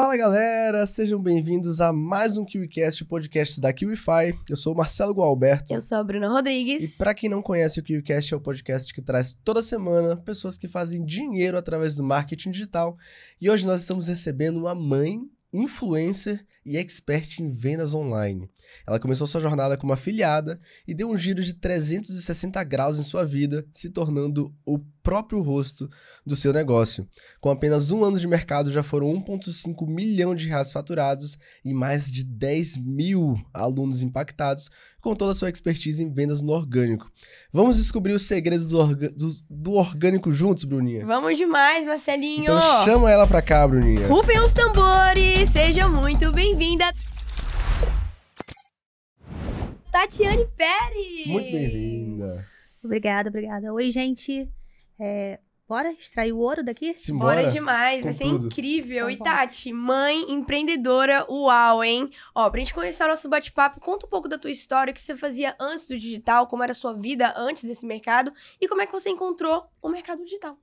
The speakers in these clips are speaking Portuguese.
Fala galera, sejam bem-vindos a mais um KiwiCast, podcast da KiwiFi. Eu sou o Marcelo Gualberto. Eu sou a Bruna Rodrigues. E para quem não conhece, o KiwiCast é o podcast que traz toda semana pessoas que fazem dinheiro através do marketing digital. E hoje nós estamos recebendo uma mãe influencer e expert em vendas online. Ela começou sua jornada como afiliada e deu um giro de 360 graus em sua vida, se tornando o próprio rosto do seu negócio. Com apenas um ano de mercado, já foram 1,5 milhão de reais faturados e mais de 10 mil alunos impactados com toda a sua expertise em vendas no orgânico. Vamos descobrir os segredos do, orga do, orgânico juntos, Bruninha? Vamos demais, Marcelinho! Então chama ela pra cá, Bruninha. Rufem os tambores! seja muito bem vindo bem-vinda, Tatiane Pérez! Muito bem-vinda! Obrigada, obrigada. Oi, gente. É, bora extrair o ouro daqui? Simbora. Bora demais, vai ser tudo. incrível. Tá e Tati, mãe empreendedora, uau, hein? Ó, pra gente começar nosso bate-papo, conta um pouco da tua história, o que você fazia antes do digital, como era a sua vida antes desse mercado e como é que você encontrou o mercado digital.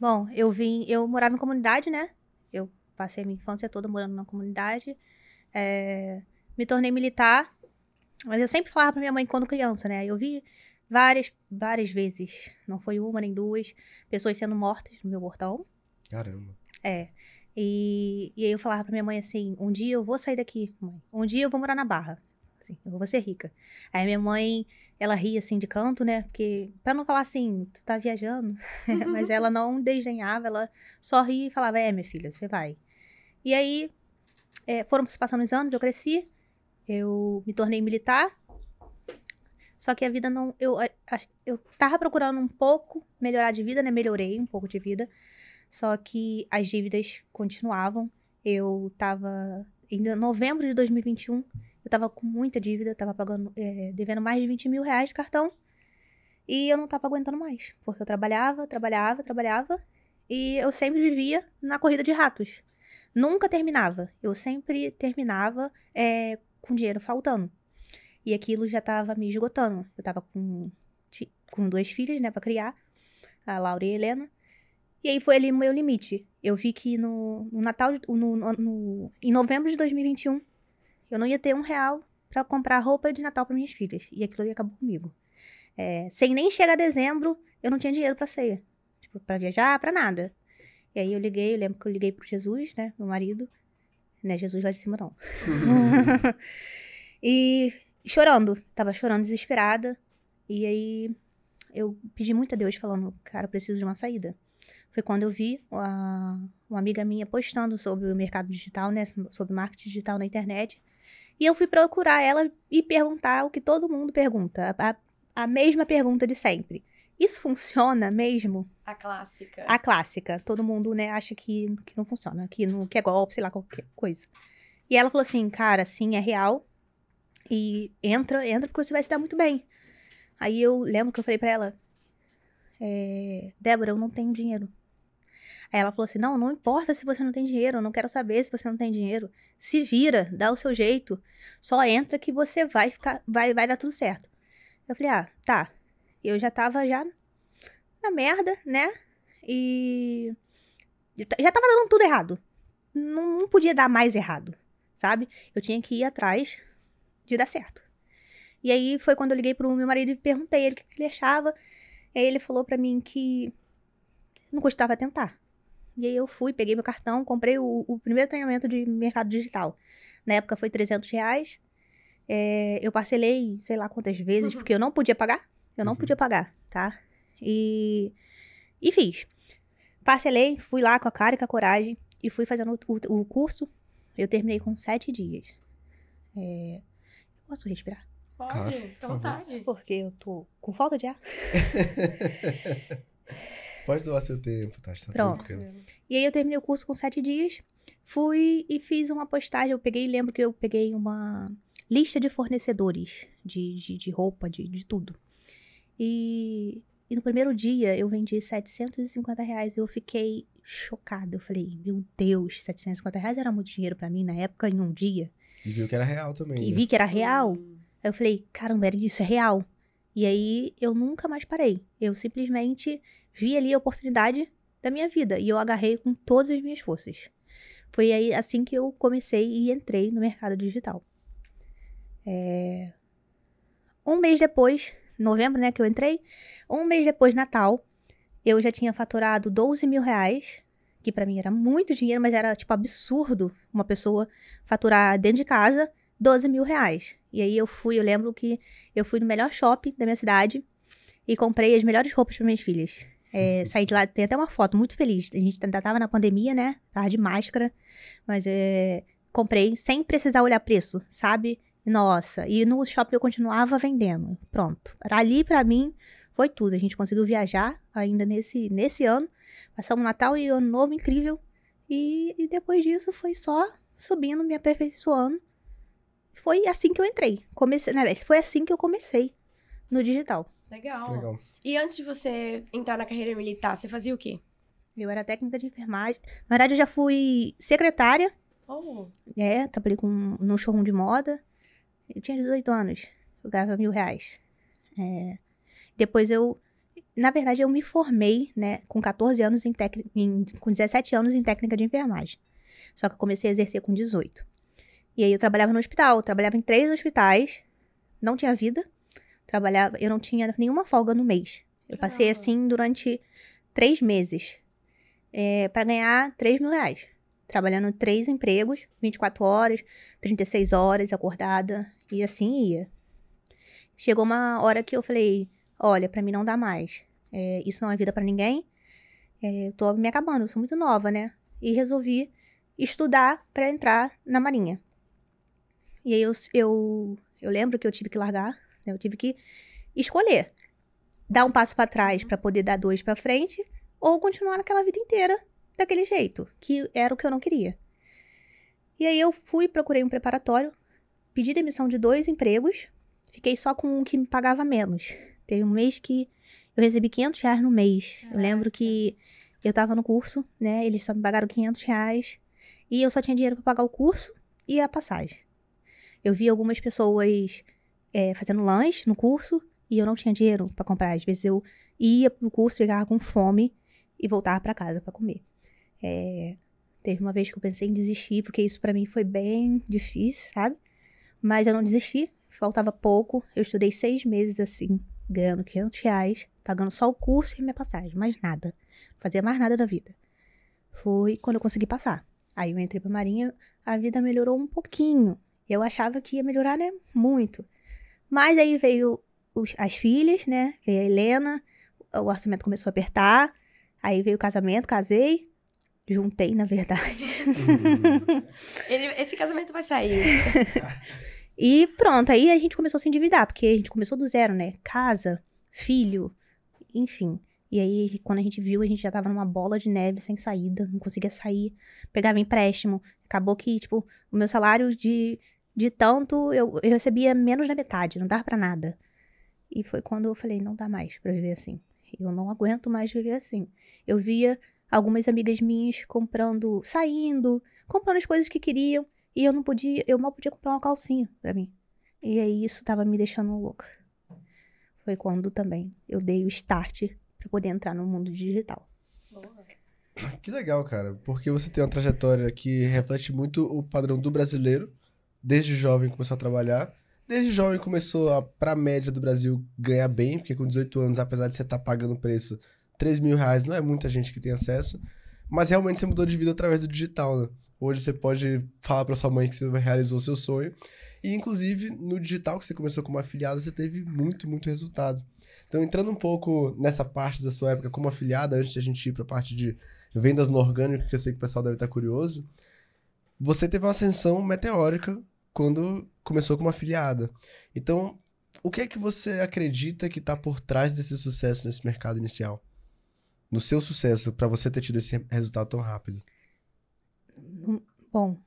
Bom, eu vim, eu morava em comunidade, né? passei a minha infância toda morando na comunidade. É, me tornei militar, mas eu sempre falava pra minha mãe quando criança, né? Eu vi várias, várias vezes, não foi uma nem duas, pessoas sendo mortas no meu portão. Caramba. É. E, e aí eu falava pra minha mãe assim: um dia eu vou sair daqui, mãe. Um dia eu vou morar na Barra. Assim, eu vou ser rica. Aí minha mãe, ela ria assim de canto, né? Porque, pra não falar assim, tu tá viajando. Mas ela não desdenhava, ela só ria e falava: é, minha filha, você vai. E aí é, foram se passando os anos, eu cresci, eu me tornei militar. Só que a vida não. Eu, eu tava procurando um pouco melhorar de vida, né? Melhorei um pouco de vida. Só que as dívidas continuavam. Eu tava. Em novembro de 2021, eu tava com muita dívida, tava pagando, é, devendo mais de 20 mil reais de cartão. E eu não tava aguentando mais. Porque eu trabalhava, trabalhava, trabalhava. E eu sempre vivia na corrida de ratos nunca terminava. Eu sempre terminava é, com dinheiro faltando. E aquilo já tava me esgotando. Eu tava com, com duas filhas, né, pra criar, a Laura e a Helena. E aí foi ali o meu limite. Eu vi que no, no Natal, no, no, no, em novembro de 2021, eu não ia ter um real para comprar roupa de Natal para minhas filhas. E aquilo ali acabou comigo. É, sem nem chegar a dezembro, eu não tinha dinheiro para ceia. Tipo, pra viajar, para nada. E aí eu liguei, eu lembro que eu liguei pro Jesus, né? Meu marido. Né, Jesus lá de cima, não. Uhum. e chorando, tava chorando, desesperada. E aí eu pedi muito a Deus, falando, cara, eu preciso de uma saída. Foi quando eu vi a, uma amiga minha postando sobre o mercado digital, né? Sobre marketing digital na internet. E eu fui procurar ela e perguntar o que todo mundo pergunta. A, a mesma pergunta de sempre. Isso funciona mesmo? A clássica. A clássica. Todo mundo, né, acha que, que não funciona, que, não, que é golpe, sei lá, qualquer coisa. E ela falou assim, cara, sim, é real. E entra, entra porque você vai se dar muito bem. Aí eu lembro que eu falei pra ela, é, Débora, eu não tenho dinheiro. Aí ela falou assim, não, não importa se você não tem dinheiro, eu não quero saber se você não tem dinheiro. Se vira, dá o seu jeito, só entra que você vai ficar, vai, vai dar tudo certo. Eu falei, ah, tá, eu já tava já na merda, né? E já tava dando tudo errado. Não, não podia dar mais errado, sabe? Eu tinha que ir atrás de dar certo. E aí foi quando eu liguei pro meu marido e perguntei ele o que ele achava. E aí ele falou para mim que não custava tentar. E aí eu fui, peguei meu cartão, comprei o, o primeiro treinamento de mercado digital. Na época foi 300 reais. É, eu parcelei, sei lá quantas vezes, uhum. porque eu não podia pagar. Eu não uhum. podia pagar, tá? E, e fiz. Parcelei, fui lá com a cara e com a coragem e fui fazendo o, o, o curso. Eu terminei com sete dias. É... Posso respirar? Pode, claro, fica à vontade. Porque eu tô com falta de ar. Pode doar seu tempo, tá? tá Pronto. Tranquilo. E aí eu terminei o curso com sete dias. Fui e fiz uma postagem. Eu peguei, lembro que eu peguei uma lista de fornecedores de, de, de roupa, de, de tudo. E, e no primeiro dia eu vendi 750 reais e eu fiquei chocada. Eu falei, meu Deus, 750 reais era muito dinheiro para mim na época, em um dia. E viu que era real também. E né? vi que era real. Aí eu falei, caramba, isso é real. E aí eu nunca mais parei. Eu simplesmente vi ali a oportunidade da minha vida e eu agarrei com todas as minhas forças. Foi aí assim que eu comecei e entrei no mercado digital. É... Um mês depois, novembro, né, que eu entrei, um mês depois Natal, eu já tinha faturado 12 mil reais, que para mim era muito dinheiro, mas era, tipo, absurdo uma pessoa faturar dentro de casa 12 mil reais. E aí eu fui, eu lembro que eu fui no melhor shopping da minha cidade e comprei as melhores roupas para minhas filhas. É, uhum. saí de lá, tem até uma foto muito feliz. A gente ainda tava na pandemia, né? Tava de máscara, mas é, comprei sem precisar olhar preço, sabe? Nossa, e no shopping eu continuava vendendo. Pronto. Ali para mim foi tudo. A gente conseguiu viajar ainda nesse, nesse ano. Passamos Natal e Ano Novo incrível. E, e depois disso foi só subindo, me aperfeiçoando. Foi assim que eu entrei. Comecei, né, foi assim que eu comecei no digital. Legal. Legal. E antes de você entrar na carreira militar, você fazia o quê? Eu era técnica de enfermagem. Na verdade, eu já fui secretária. Oh. É, trabalhei com, num showroom de moda. Eu tinha 18 anos. Eu ganhava mil reais. É... Depois eu. Na verdade, eu me formei, né, com 14 anos em técnica. Com 17 anos em técnica de enfermagem. Só que eu comecei a exercer com 18. E aí eu trabalhava no hospital. Eu trabalhava em três hospitais. Não tinha vida. Trabalhava. Eu não tinha nenhuma folga no mês. Eu passei assim durante três meses. É, para ganhar 3 mil reais trabalhando três empregos, 24 horas, 36 horas acordada, e assim ia. Chegou uma hora que eu falei: olha, para mim não dá mais. É, isso não é vida para ninguém. É, eu tô me acabando, eu sou muito nova, né? E resolvi estudar para entrar na Marinha. E aí eu, eu, eu lembro que eu tive que largar, né? eu tive que escolher dar um passo para trás para poder dar dois para frente ou continuar naquela vida inteira daquele jeito, que era o que eu não queria. E aí eu fui, procurei um preparatório, pedi demissão de dois empregos, fiquei só com um que me pagava menos. Teve um mês que eu recebi 500 reais no mês. Caraca. Eu lembro que eu tava no curso, né? Eles só me pagaram 500 reais. E eu só tinha dinheiro para pagar o curso e a passagem. Eu vi algumas pessoas é, fazendo lanche no curso e eu não tinha dinheiro para comprar. Às vezes eu ia pro curso, ficava com fome e voltava para casa para comer. É, teve uma vez que eu pensei em desistir, porque isso para mim foi bem difícil, sabe? Mas eu não desisti, faltava pouco. Eu estudei seis meses assim, ganhando 500 reais, pagando só o curso e minha passagem, mais nada. Não fazia mais nada da vida. Foi quando eu consegui passar. Aí eu entrei pra Marinha, a vida melhorou um pouquinho. Eu achava que ia melhorar, né? Muito. Mas aí veio os, as filhas, né? Veio a Helena, o orçamento começou a apertar. Aí veio o casamento, casei. Juntei, na verdade. Uhum. Ele, esse casamento vai sair. e pronto, aí a gente começou a se endividar, porque a gente começou do zero, né? Casa, filho, enfim. E aí, quando a gente viu, a gente já tava numa bola de neve sem saída, não conseguia sair, pegava empréstimo. Acabou que, tipo, o meu salário de, de tanto, eu, eu recebia menos da metade, não dava para nada. E foi quando eu falei, não dá mais para viver assim. Eu não aguento mais viver assim. Eu via algumas amigas minhas comprando, saindo, comprando as coisas que queriam, e eu não podia, eu mal podia comprar uma calcinha para mim. E aí isso tava me deixando louca. Foi quando também eu dei o start para poder entrar no mundo digital. Que legal, cara, porque você tem uma trajetória que reflete muito o padrão do brasileiro. Desde jovem começou a trabalhar, desde jovem começou a, pra média do Brasil, ganhar bem, porque com 18 anos, apesar de você estar tá pagando preço, 3 mil reais não é muita gente que tem acesso, mas realmente você mudou de vida através do digital, né? Hoje você pode falar para sua mãe que você realizou seu sonho. E, inclusive, no digital que você começou como afiliada, você teve muito, muito resultado. Então, entrando um pouco nessa parte da sua época como afiliada, antes de a gente ir para a parte de vendas no orgânico, que eu sei que o pessoal deve estar curioso, você teve uma ascensão meteórica quando começou como afiliada. Então, o que é que você acredita que está por trás desse sucesso nesse mercado inicial? no seu sucesso para você ter tido esse resultado tão rápido? Hum, bom,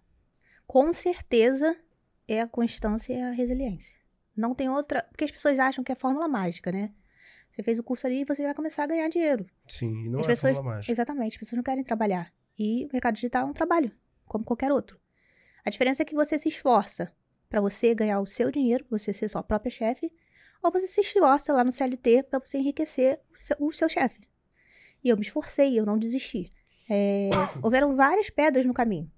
com certeza é a constância e a resiliência. Não tem outra. Porque as pessoas acham que é fórmula mágica, né? Você fez o curso ali e você vai começar a ganhar dinheiro. Sim, e não as é pessoas, fórmula mágica. Exatamente, as pessoas não querem trabalhar. E o mercado digital é um trabalho, como qualquer outro. A diferença é que você se esforça para você ganhar o seu dinheiro, você ser sua própria chefe, ou você se esforça lá no CLT para você enriquecer o seu, o seu chefe. E eu me esforcei, eu não desisti. É, houveram várias pedras no caminho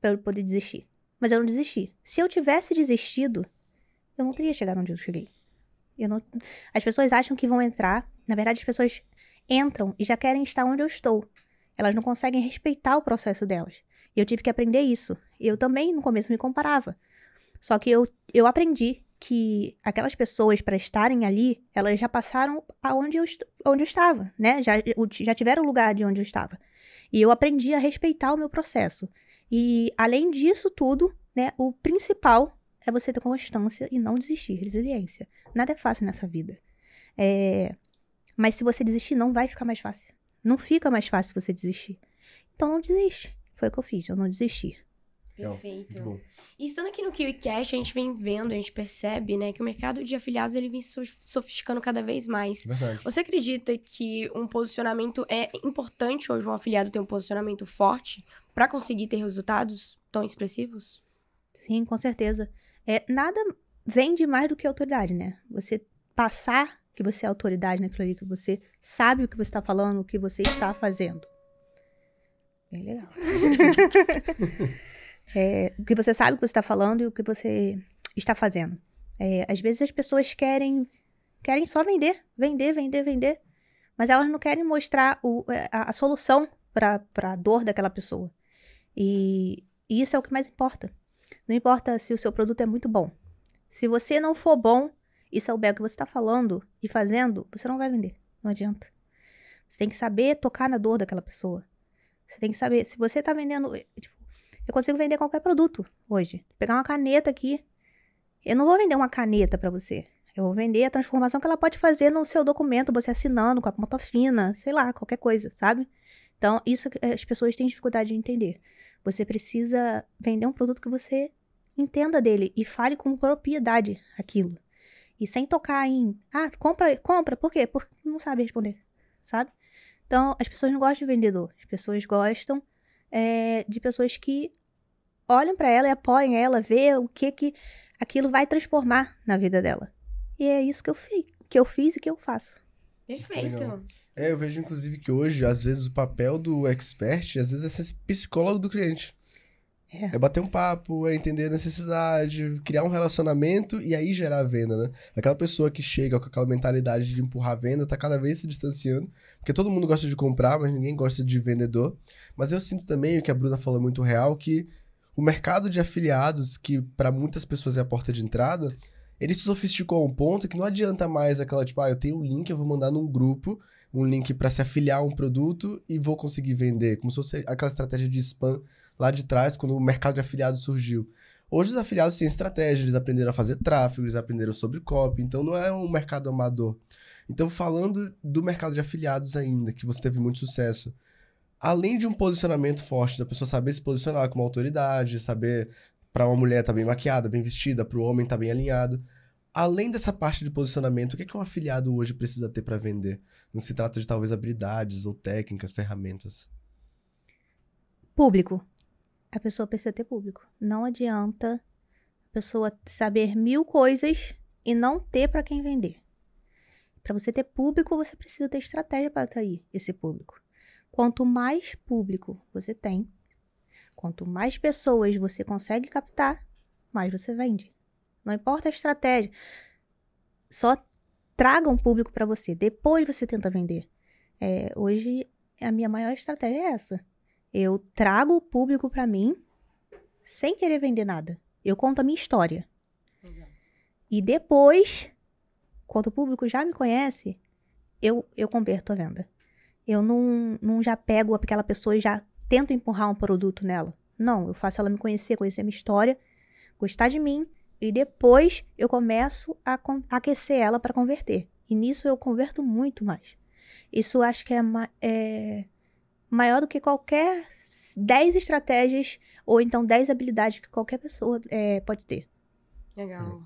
para eu poder desistir. Mas eu não desisti. Se eu tivesse desistido, eu não teria chegado onde eu cheguei. Eu não... As pessoas acham que vão entrar. Na verdade, as pessoas entram e já querem estar onde eu estou. Elas não conseguem respeitar o processo delas. E eu tive que aprender isso. Eu também, no começo, me comparava. Só que eu, eu aprendi que aquelas pessoas, para estarem ali, elas já passaram aonde eu, onde eu estava, né? Já, já tiveram o lugar de onde eu estava. E eu aprendi a respeitar o meu processo. E, além disso tudo, né, o principal é você ter constância e não desistir, resiliência. Nada é fácil nessa vida. É... Mas se você desistir, não vai ficar mais fácil. Não fica mais fácil você desistir. Então, não desiste. Foi o que eu fiz, eu não desisti. Perfeito. e estando aqui no KiwiCash, a gente vem vendo, a gente percebe, né, que o mercado de afiliados ele vem sofisticando cada vez mais. Verdade. Você acredita que um posicionamento é importante hoje um afiliado ter um posicionamento forte para conseguir ter resultados tão expressivos? Sim, com certeza. É, nada vende mais do que autoridade, né? Você passar que você é autoridade naquilo ali, que você sabe o que você está falando, o que você está fazendo. Bem legal. É, o que você sabe o que você está falando e o que você está fazendo. É, às vezes as pessoas querem querem só vender, vender, vender, vender, mas elas não querem mostrar o, é, a, a, solução para a dor daquela pessoa. E, e isso é o que mais importa. Não importa se o seu produto é muito bom. Se você não for bom e souber o que você está falando e fazendo, você não vai vender. Não adianta. Você tem que saber tocar na dor daquela pessoa. Você tem que saber. Se você está vendendo. Tipo, eu consigo vender qualquer produto hoje. pegar uma caneta aqui. Eu não vou vender uma caneta para você. Eu vou vender a transformação que ela pode fazer no seu documento, você assinando com a ponta fina, sei lá, qualquer coisa, sabe? Então, isso as pessoas têm dificuldade de entender. Você precisa vender um produto que você entenda dele e fale com propriedade aquilo. E sem tocar em, ah, compra, compra, por quê? Porque não sabe responder, sabe? Então, as pessoas não gostam de vendedor, as pessoas gostam é, de pessoas que olham para ela e apoiam ela, vê o que que aquilo vai transformar na vida dela. E é isso que eu fiz, que eu fiz e que eu faço. Perfeito. Legal. É, eu vejo inclusive que hoje, às vezes, o papel do expert, às vezes, é ser psicólogo do cliente. É. é bater um papo, é entender a necessidade, criar um relacionamento e aí gerar a venda, né? Aquela pessoa que chega com aquela mentalidade de empurrar a venda tá cada vez se distanciando, porque todo mundo gosta de comprar, mas ninguém gosta de vendedor. Mas eu sinto também, o que a Bruna falou é muito real, que o mercado de afiliados, que para muitas pessoas é a porta de entrada, ele se sofisticou a um ponto que não adianta mais aquela tipo, ah, eu tenho um link, eu vou mandar num grupo, um link para se afiliar a um produto e vou conseguir vender, como se fosse aquela estratégia de spam lá de trás, quando o mercado de afiliados surgiu. Hoje os afiliados têm estratégia, eles aprenderam a fazer tráfego, eles aprenderam sobre copy, então não é um mercado amador. Então, falando do mercado de afiliados ainda, que você teve muito sucesso, além de um posicionamento forte, da pessoa saber se posicionar como autoridade, saber para uma mulher tá bem maquiada, bem vestida, para o homem tá bem alinhado, além dessa parte de posicionamento, o que, é que um afiliado hoje precisa ter para vender? Não se trata de talvez habilidades ou técnicas, ferramentas. Público a pessoa precisa ter público. Não adianta a pessoa saber mil coisas e não ter para quem vender. Para você ter público, você precisa ter estratégia para atrair esse público. Quanto mais público você tem, quanto mais pessoas você consegue captar, mais você vende. Não importa a estratégia. Só traga um público para você. Depois você tenta vender. É, hoje, a minha maior estratégia é essa. Eu trago o público para mim sem querer vender nada. Eu conto a minha história. E depois, quando o público já me conhece, eu, eu converto a venda. Eu não, não já pego aquela pessoa e já tento empurrar um produto nela. Não, eu faço ela me conhecer, conhecer a minha história, gostar de mim e depois eu começo a aquecer ela para converter. E nisso eu converto muito mais. Isso acho que é, é maior do que qualquer 10 estratégias ou então 10 habilidades que qualquer pessoa é, pode ter. Legal. Uhum.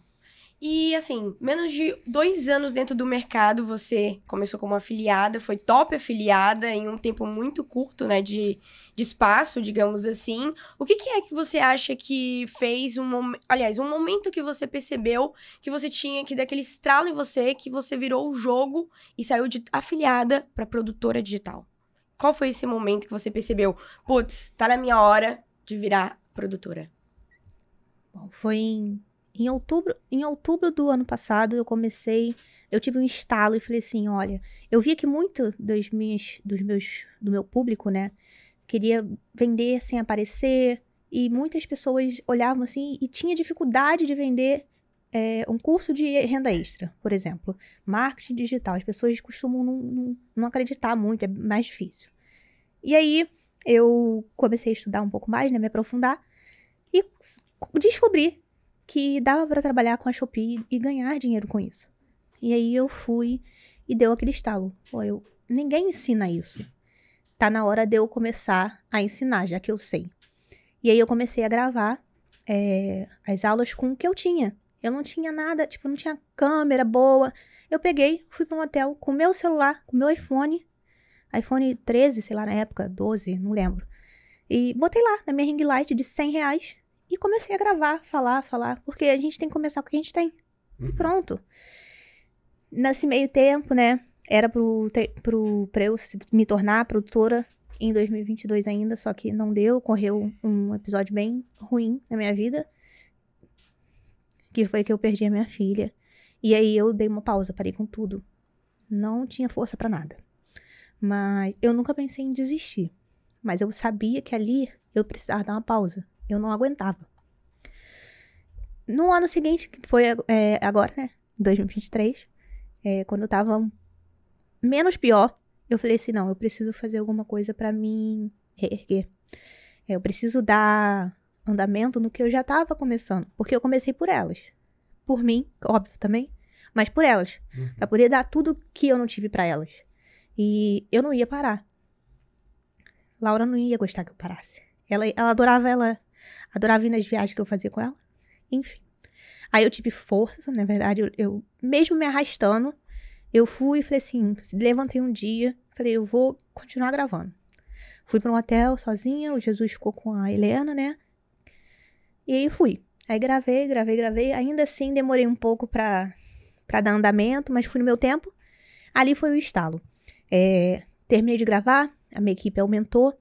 E assim, menos de dois anos dentro do mercado, você começou como afiliada, foi top afiliada em um tempo muito curto, né? De, de espaço, digamos assim. O que, que é que você acha que fez um Aliás, um momento que você percebeu que você tinha que daquele estralo em você, que você virou o jogo e saiu de afiliada para produtora digital? Qual foi esse momento que você percebeu? Putz, tá na minha hora de virar produtora. Bom, foi em, em outubro, em outubro do ano passado eu comecei, eu tive um estalo e falei assim, olha, eu via que muito das minhas, dos meus, do meu público, né, queria vender sem aparecer e muitas pessoas olhavam assim e tinha dificuldade de vender é, um curso de renda extra, por exemplo. Marketing digital. As pessoas costumam não, não, não acreditar muito, é mais difícil. E aí eu comecei a estudar um pouco mais, né, me aprofundar e descobri que dava para trabalhar com a Shopee e ganhar dinheiro com isso. E aí eu fui e deu aquele estalo. Pô, eu, ninguém ensina isso. Tá na hora de eu começar a ensinar, já que eu sei. E aí eu comecei a gravar é, as aulas com o que eu tinha. Eu não tinha nada, tipo, não tinha câmera boa. Eu peguei, fui para um hotel com meu celular, com meu iPhone, iPhone 13, sei lá, na época, 12, não lembro. E botei lá na minha ring light de 100 reais e comecei a gravar, falar, falar, porque a gente tem que começar com o que a gente tem. E uhum. pronto. Nesse meio tempo, né, era para pro, eu me tornar produtora em 2022 ainda, só que não deu, correu um episódio bem ruim na minha vida que foi que eu perdi a minha filha. E aí eu dei uma pausa, parei com tudo. Não tinha força para nada. Mas eu nunca pensei em desistir. Mas eu sabia que ali eu precisava dar uma pausa. Eu não aguentava. No ano seguinte, que foi é, agora, né? 2023, é, quando eu tava menos pior, eu falei assim: não, eu preciso fazer alguma coisa para me reerguer. É, eu preciso dar andamento no que eu já estava começando, porque eu comecei por elas. Por mim, óbvio também, mas por elas, uhum. para poder dar tudo que eu não tive para elas. E eu não ia parar. Laura não ia gostar que eu parasse. Ela, ela adorava ela, adorava ir nas viagens que eu fazia com ela. Enfim. Aí eu tive força, na verdade, eu, eu mesmo me arrastando, eu fui e falei assim, levantei um dia, falei, eu vou continuar gravando. Fui para um hotel sozinha, o Jesus ficou com a Helena, né? E aí fui. Aí gravei, gravei, gravei. Ainda assim demorei um pouco pra, pra dar andamento, mas fui no meu tempo. Ali foi o estalo. É, terminei de gravar, a minha equipe aumentou.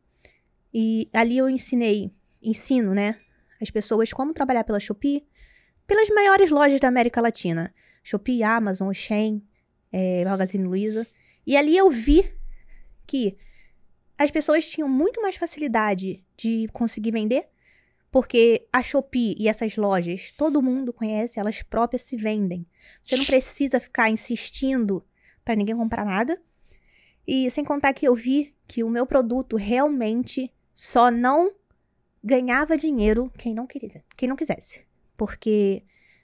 E ali eu ensinei, ensino, né? As pessoas como trabalhar pela Shopee, pelas maiores lojas da América Latina. Shopee, Amazon, Shein, é, Magazine Luiza. E ali eu vi que as pessoas tinham muito mais facilidade de conseguir vender porque a Shopee e essas lojas, todo mundo conhece, elas próprias se vendem. Você não precisa ficar insistindo para ninguém comprar nada. E sem contar que eu vi que o meu produto realmente só não ganhava dinheiro quem não queria, quem não quisesse. Porque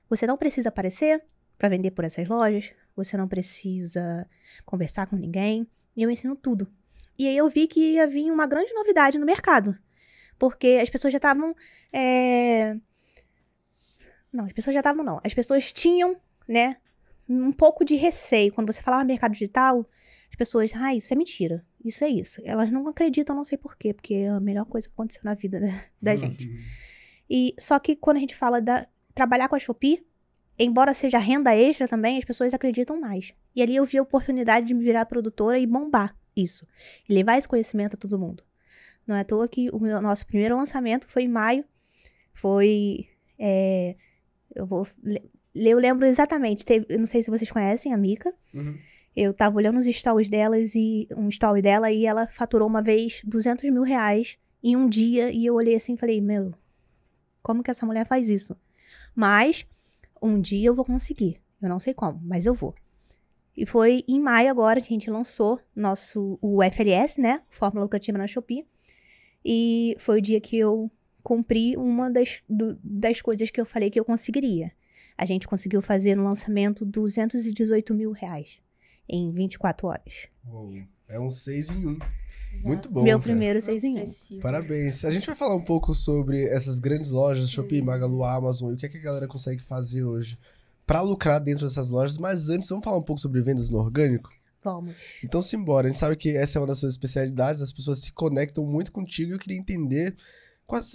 você não precisa aparecer para vender por essas lojas, você não precisa conversar com ninguém, e eu ensino tudo. E aí eu vi que ia vir uma grande novidade no mercado, porque as pessoas já estavam. É... Eh, não, as pessoas já estavam, não. As pessoas tinham, né? Um pouco de receio. Quando você falava ah, mercado digital, as pessoas, ah, isso é mentira. Isso é isso. Elas não acreditam, não sei porquê, porque é a melhor coisa que aconteceu na vida da, da uhum. gente. E só que quando a gente fala da trabalhar com a Shopee, embora seja renda extra também, as pessoas acreditam mais. E ali eu vi a oportunidade de me virar produtora e bombar isso. E levar esse conhecimento a todo mundo. Não é à toa que o meu, nosso primeiro lançamento foi em maio. Foi. É, eu vou. Eu lembro exatamente. Teve, eu não sei se vocês conhecem a Mica. Uhum. Eu tava olhando os stories delas e um story dela e ela faturou uma vez 200 mil reais em um dia. E eu olhei assim e falei, meu, como que essa mulher faz isso? Mas um dia eu vou conseguir. Eu não sei como, mas eu vou. E foi em maio agora que a gente lançou nosso o FLS, né? Fórmula Lucrativa na Shopee. E foi o dia que eu cumpri uma das, do, das coisas que eu falei que eu conseguiria. A gente conseguiu fazer no lançamento 218 mil reais em 24 horas. Uou, é um 6 em 1. Um. Muito bom. Meu primeiro 6 em 1. Parabéns. A gente vai falar um pouco sobre essas grandes lojas, Shopee, Magalu, Amazon, e o que, é que a galera consegue fazer hoje para lucrar dentro dessas lojas. Mas antes, vamos falar um pouco sobre vendas no orgânico? Vamos. Então, simbora. A gente sabe que essa é uma das suas especialidades, as pessoas se conectam muito contigo e eu queria entender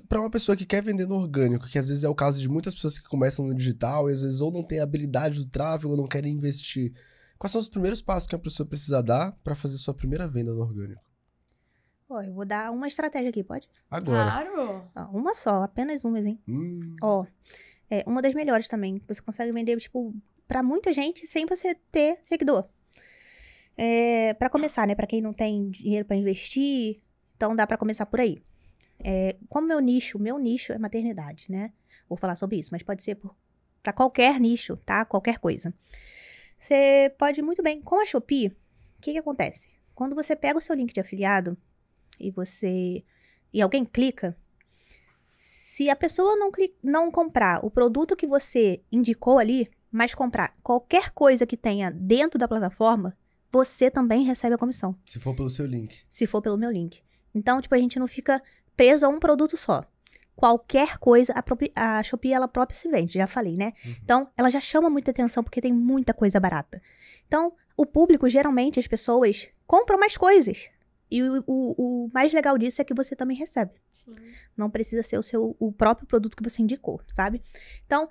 para uma pessoa que quer vender no orgânico, que às vezes é o caso de muitas pessoas que começam no digital e às vezes ou não tem habilidade do tráfego ou não querem investir. Quais são os primeiros passos que a pessoa precisa dar para fazer sua primeira venda no orgânico? Ó, eu vou dar uma estratégia aqui, pode? Agora. Claro! Ó, uma só, apenas uma, hein? Hum. Ó, é uma das melhores também. Você consegue vender, tipo, para muita gente sem você ter seguidor é, para começar, né? Para quem não tem dinheiro para investir, então dá para começar por aí. É, como meu nicho, meu nicho é maternidade, né? Vou falar sobre isso, mas pode ser para qualquer nicho, tá? Qualquer coisa. Você pode muito bem. Com a Shopee, o que, que acontece? Quando você pega o seu link de afiliado e você e alguém clica, se a pessoa não, clica, não comprar o produto que você indicou ali, mas comprar qualquer coisa que tenha dentro da plataforma, você também recebe a comissão. Se for pelo seu link. Se for pelo meu link. Então, tipo, a gente não fica preso a um produto só. Qualquer coisa, a, a Shopee, ela própria se vende, já falei, né? Uhum. Então, ela já chama muita atenção porque tem muita coisa barata. Então, o público, geralmente, as pessoas compram mais coisas. E o, o, o mais legal disso é que você também recebe. Sim. Não precisa ser o seu o próprio produto que você indicou, sabe? Então,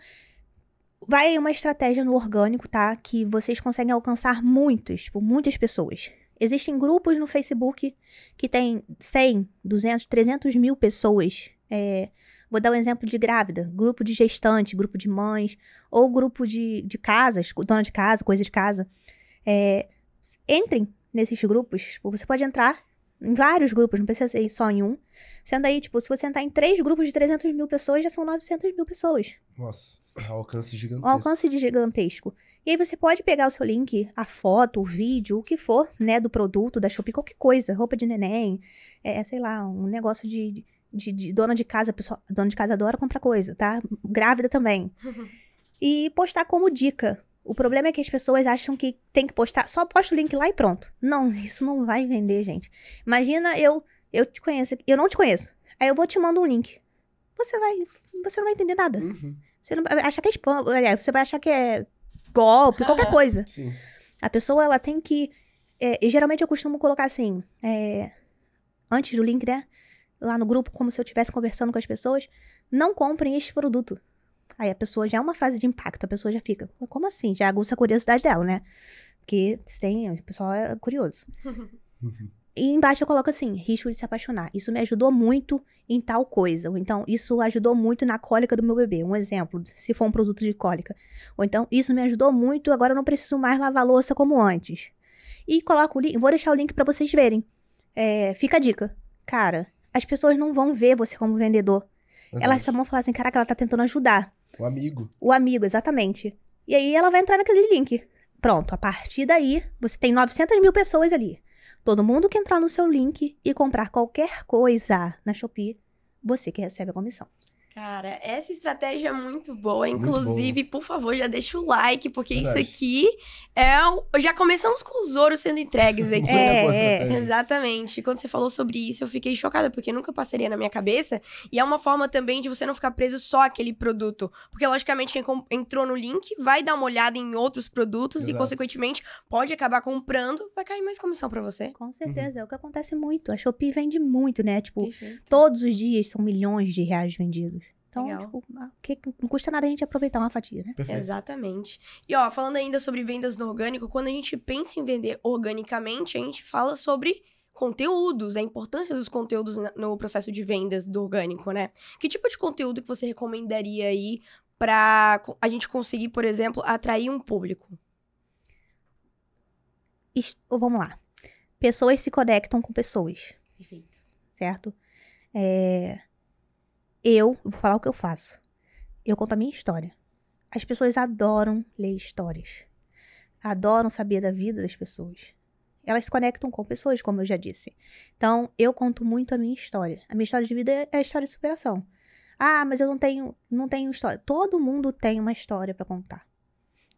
vai uma estratégia no orgânico, tá? Que vocês conseguem alcançar muitos, tipo, muitas pessoas. Existem grupos no Facebook que tem 100, 200, 300 mil pessoas. É, vou dar um exemplo de grávida, grupo de gestante, grupo de mães, ou grupo de, de casas, dona de casa, coisa de casa. É, entrem nesses grupos. Tipo, você pode entrar em vários grupos, não precisa ser só em um. Sendo aí, tipo, se você entrar em três grupos de 300 mil pessoas, já são 900 mil pessoas. Nossa, alcance gigantesco. Um alcance gigantesco. E aí você pode pegar o seu link, a foto, o vídeo, o que for, né, do produto, da Shopee, qualquer coisa, roupa de neném, é, sei lá, um negócio de, de, de dona de casa, pessoa, dona de casa adora comprar coisa, tá? Grávida também. e postar como dica o problema é que as pessoas acham que tem que postar, só posta o link lá e pronto. Não, isso não vai vender, gente. Imagina eu, eu te conheço, eu não te conheço. Aí eu vou te mando um link. Você vai, você não vai entender nada. Uhum. Você não vai achar que é spam, aliás, você vai achar que é golpe, qualquer é, coisa. Sim. A pessoa, ela tem que, é, e geralmente eu costumo colocar assim, é, antes do link, né? Lá no grupo, como se eu estivesse conversando com as pessoas, não comprem este produto. Aí a pessoa já é uma frase de impacto, a pessoa já fica, como assim? Já aguça a curiosidade dela, né? Porque tem, o pessoal é curioso. E embaixo eu coloco assim, risco de se apaixonar. Isso me ajudou muito em tal coisa. Ou então, isso ajudou muito na cólica do meu bebê. Um exemplo, se for um produto de cólica. Ou então, isso me ajudou muito, agora eu não preciso mais lavar louça como antes. E coloco o link, vou deixar o link para vocês verem. É, fica a dica. Cara, as pessoas não vão ver você como vendedor. Elas só vão falar assim, caraca, ela tá tentando ajudar. O amigo. O amigo, exatamente. E aí ela vai entrar naquele link. Pronto, a partir daí, você tem 900 mil pessoas ali. Todo mundo que entrar no seu link e comprar qualquer coisa na Shopee, você que recebe a comissão. Cara, essa estratégia é muito boa. Inclusive, muito por favor, já deixa o like, porque Verdade. isso aqui é. O... Já começamos com os ouros sendo entregues aqui. é, é, Exatamente. Quando você falou sobre isso, eu fiquei chocada, porque nunca passaria na minha cabeça. E é uma forma também de você não ficar preso só àquele produto. Porque, logicamente, quem entrou no link vai dar uma olhada em outros produtos Exato. e, consequentemente, pode acabar comprando, vai cair mais comissão para você. Com uhum. certeza, uhum. é o que acontece muito. A Shopee vende muito, né? Tipo, Perfeito. todos os dias são milhões de reais vendidos. Então, tipo, ah, que, não custa nada a gente aproveitar uma fatia, né? Perfeito. Exatamente. E ó, falando ainda sobre vendas no orgânico, quando a gente pensa em vender organicamente, a gente fala sobre conteúdos, a importância dos conteúdos no processo de vendas do orgânico, né? Que tipo de conteúdo que você recomendaria aí para a gente conseguir, por exemplo, atrair um público? Vamos lá. Pessoas se conectam com pessoas. Perfeito. Certo? É eu, eu vou falar o que eu faço. Eu conto a minha história. As pessoas adoram ler histórias. Adoram saber da vida das pessoas. Elas se conectam com pessoas, como eu já disse. Então, eu conto muito a minha história. A minha história de vida é, é a história de superação. Ah, mas eu não tenho, não tenho história. Todo mundo tem uma história para contar.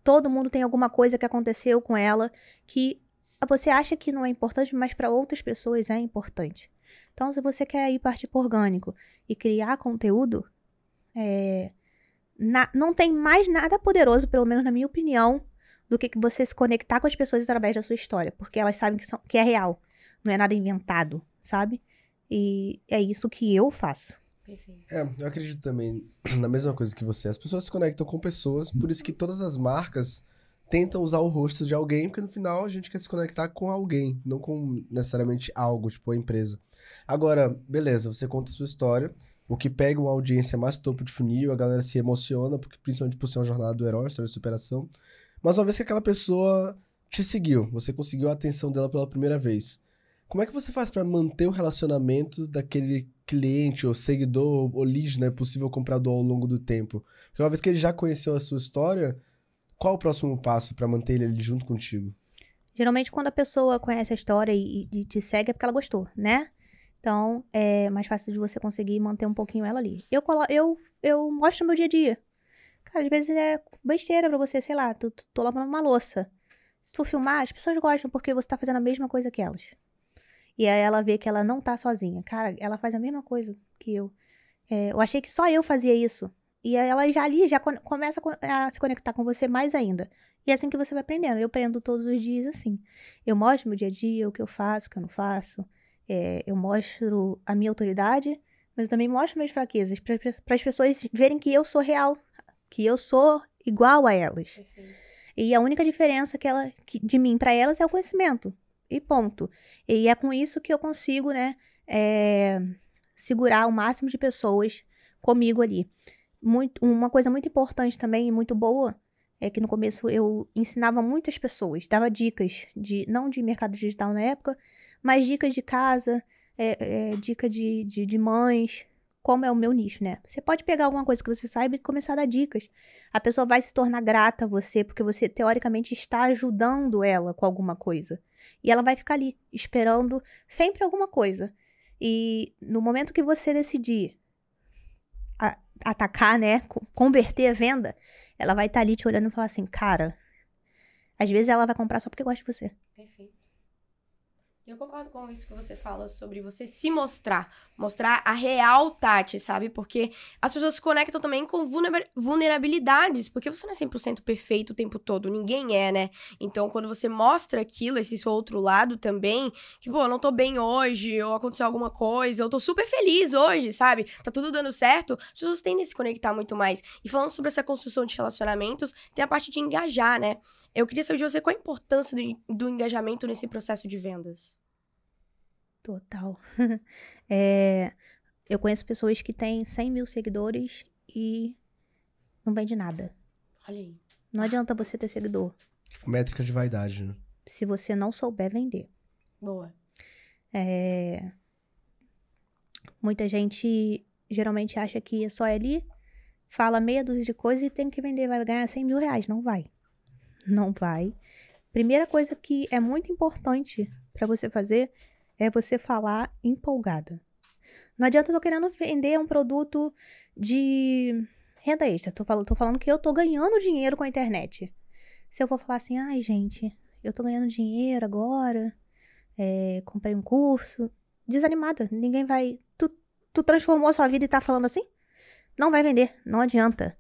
Todo mundo tem alguma coisa que aconteceu com ela que você acha que não é importante, mas para outras pessoas é importante. Então, se você quer ir partir para orgânico e criar conteúdo, é, na, não tem mais nada poderoso, pelo menos na minha opinião, do que, que você se conectar com as pessoas através da sua história, porque elas sabem que, são, que é real, não é nada inventado, sabe? E é isso que eu faço. É, eu acredito também na mesma coisa que você. As pessoas se conectam com pessoas, por isso que todas as marcas tenta usar o rosto de alguém, porque no final a gente quer se conectar com alguém, não com necessariamente algo, tipo a empresa. Agora, beleza, você conta a sua história, o que pega uma audiência mais topo de funil, a galera se emociona, porque principalmente por ser uma jornada do herói, história de superação. Mas uma vez que aquela pessoa te seguiu, você conseguiu a atenção dela pela primeira vez. Como é que você faz para manter o relacionamento daquele cliente ou seguidor ou lead, né, possível comprador ao longo do tempo? Porque uma vez que ele já conheceu a sua história, qual o próximo passo para manter ele ali junto contigo? Geralmente, quando a pessoa conhece a história e, e te segue, é porque ela gostou, né? Então, é mais fácil de você conseguir manter um pouquinho ela ali. Eu, colo eu, eu mostro meu dia a dia. Cara, às vezes é besteira pra você, sei lá, tu, tu tô lavando uma louça. Se tu filmar, as pessoas gostam porque você tá fazendo a mesma coisa que elas. E aí ela vê que ela não tá sozinha. Cara, ela faz a mesma coisa que eu. É, eu achei que só eu fazia isso. E ela já ali já começa a se conectar com você mais ainda. E é assim que você vai aprendendo. Eu aprendo todos os dias assim. Eu mostro meu dia a dia, o que eu faço, o que eu não faço. É, eu mostro a minha autoridade, mas eu também mostro minhas fraquezas para as pessoas verem que eu sou real, que eu sou igual a elas. Perfeito. E a única diferença que ela, que, de mim para elas é o conhecimento. E ponto. E é com isso que eu consigo, né, é, segurar o máximo de pessoas comigo ali muito, uma coisa muito importante também e muito boa é que no começo eu ensinava muitas pessoas, dava dicas de não de mercado digital na época, mas dicas de casa, é, é, dica de, de, de mães, como é o meu nicho, né? Você pode pegar alguma coisa que você saiba e começar a dar dicas. A pessoa vai se tornar grata a você, porque você teoricamente está ajudando ela com alguma coisa. E ela vai ficar ali, esperando sempre alguma coisa. E no momento que você decidir atacar, né? Converter a venda, ela vai estar tá ali te olhando e falar assim, cara. Às vezes ela vai comprar só porque gosta de você. Perfeito. Eu concordo com isso que você fala sobre você se mostrar, mostrar a real Tati, sabe? Porque as pessoas se conectam também com vulnerabilidades, porque você não é 100% perfeito o tempo todo, ninguém é, né? Então, quando você mostra aquilo, esse seu outro lado também, que, pô, eu não tô bem hoje, ou aconteceu alguma coisa, eu tô super feliz hoje, sabe? Tá tudo dando certo, as pessoas tendem a se conectar muito mais. E falando sobre essa construção de relacionamentos, tem a parte de engajar, né? Eu queria saber de você qual a importância do, do engajamento nesse processo de vendas. Total. é, eu conheço pessoas que têm 100 mil seguidores e não vende nada. Olha aí. Não adianta você ter seguidor. Métrica de vaidade, né? Se você não souber vender. Boa. É... Muita gente geralmente acha que é só ele ali, fala meia dúzia de coisas e tem que vender, vai ganhar 100 mil reais. Não vai. Não vai. Primeira coisa que é muito importante para você fazer é você falar empolgada. Não adianta eu tô querendo vender um produto de renda extra. Tô falando, tô falando que eu tô ganhando dinheiro com a internet. Se eu for falar assim, ai, gente, eu tô ganhando dinheiro agora, é, comprei um curso, desanimada, ninguém vai. Tu, tu transformou a sua vida e tá falando assim? Não vai vender, não adianta.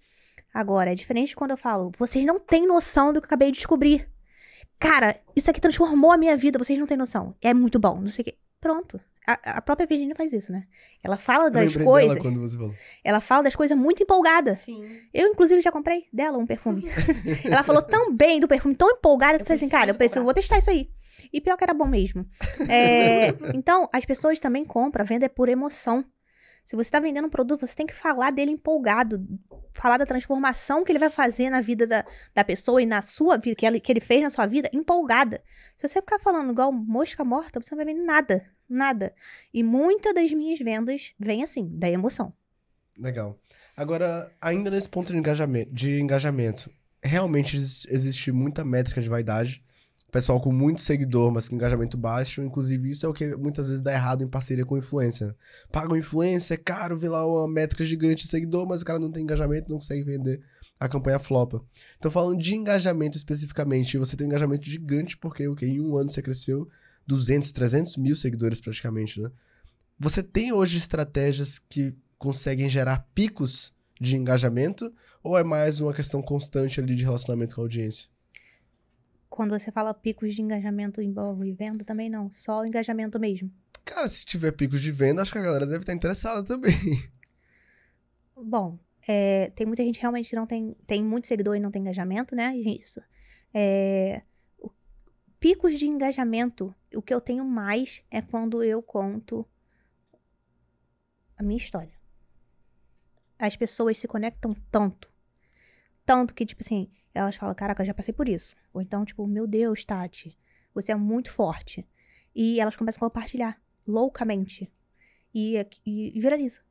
Agora, é diferente quando eu falo, vocês não têm noção do que eu acabei de descobrir cara, isso aqui transformou a minha vida, vocês não têm noção. É muito bom, não sei o quê. Pronto. A, a própria Virginia faz isso, né? Ela fala das coisas. Dela quando você falou. Ela fala das coisas muito empolgada. Sim. Eu, inclusive, já comprei dela um perfume. ela falou tão bem do perfume, tão empolgada, que eu falei assim, cara, eu preciso, eu vou testar isso aí. E pior que era bom mesmo. É, então, as pessoas também compram, a venda é por emoção. Se você está vendendo um produto, você tem que falar dele empolgado, falar da transformação que ele vai fazer na vida da, da pessoa e na sua vida, que ele, que ele fez na sua vida, empolgada. Se você ficar falando igual mosca morta, você não vai vender nada, nada. E muitas das minhas vendas vem assim, da emoção. Legal. Agora, ainda nesse ponto de engajamento, de engajamento realmente existe muita métrica de vaidade pessoal com muito seguidor, mas com engajamento baixo. Inclusive, isso é o que muitas vezes dá errado em parceria com influência. Paga um influência, é caro, vê lá uma métrica gigante de seguidor, mas o cara não tem engajamento, não consegue vender. A campanha flopa. Então, falando de engajamento especificamente, você tem um engajamento gigante porque okay, em um ano você cresceu 200, 300 mil seguidores praticamente, né? Você tem hoje estratégias que conseguem gerar picos de engajamento ou é mais uma questão constante ali de relacionamento com a audiência? quando você fala picos de engajamento envolve venda também não, só o engajamento mesmo. Cara, se tiver picos de venda, acho que a galera deve estar interessada também. Bom, é, tem muita gente realmente que não tem, tem muito seguidor e não tem engajamento, né? É isso. É, o, picos de engajamento, o que eu tenho mais é quando eu conto a minha história. As pessoas se conectam tanto, tanto que, tipo assim, elas falam, caraca, eu já passei por isso. Ou então, tipo, meu Deus, Tati, você é muito forte. E elas começam a compartilhar loucamente. E, e, e viraliza.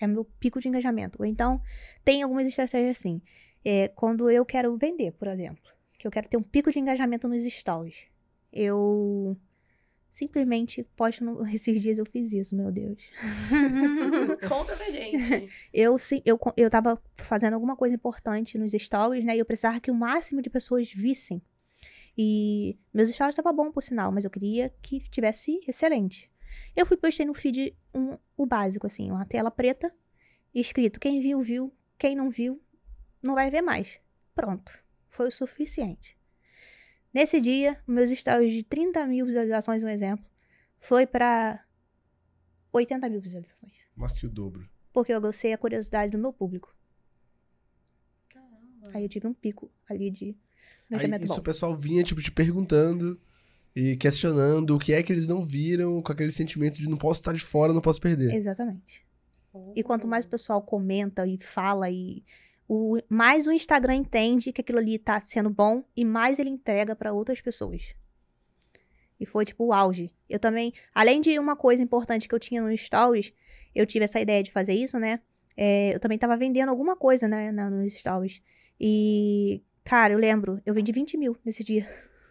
É meu pico de engajamento. Ou então, tem algumas estratégias assim. É, quando eu quero vender, por exemplo, que eu quero ter um pico de engajamento nos stories, eu Simplesmente posto no... esses dias eu fiz isso, meu Deus. Conta pra gente. Eu, sim, eu, eu tava fazendo alguma coisa importante nos stories, né? E eu precisava que o máximo de pessoas vissem. E meus stories estava bom por sinal, mas eu queria que tivesse excelente. Eu fui postei no feed um, o básico, assim, uma tela preta, escrito: quem viu, viu, quem não viu, não vai ver mais. Pronto. Foi o suficiente. Nesse dia, meus stories de 30 mil visualizações, um exemplo, foi para 80 mil visualizações. Mas que o dobro. Porque eu gostei a curiosidade do meu público. Caramba. Aí eu tive um pico ali de Aí, isso bom. o pessoal vinha, tipo, te perguntando e questionando o que é que eles não viram com aquele sentimento de não posso estar de fora, não posso perder. Exatamente. E quanto mais o pessoal comenta e fala e o, mais o Instagram entende que aquilo ali tá sendo bom e mais ele entrega para outras pessoas. E foi tipo o auge. Eu também, além de uma coisa importante que eu tinha no Stories, eu tive essa ideia de fazer isso, né? É, eu também tava vendendo alguma coisa, né, na, nos Stories. E, cara, eu lembro, eu vendi 20 mil nesse dia.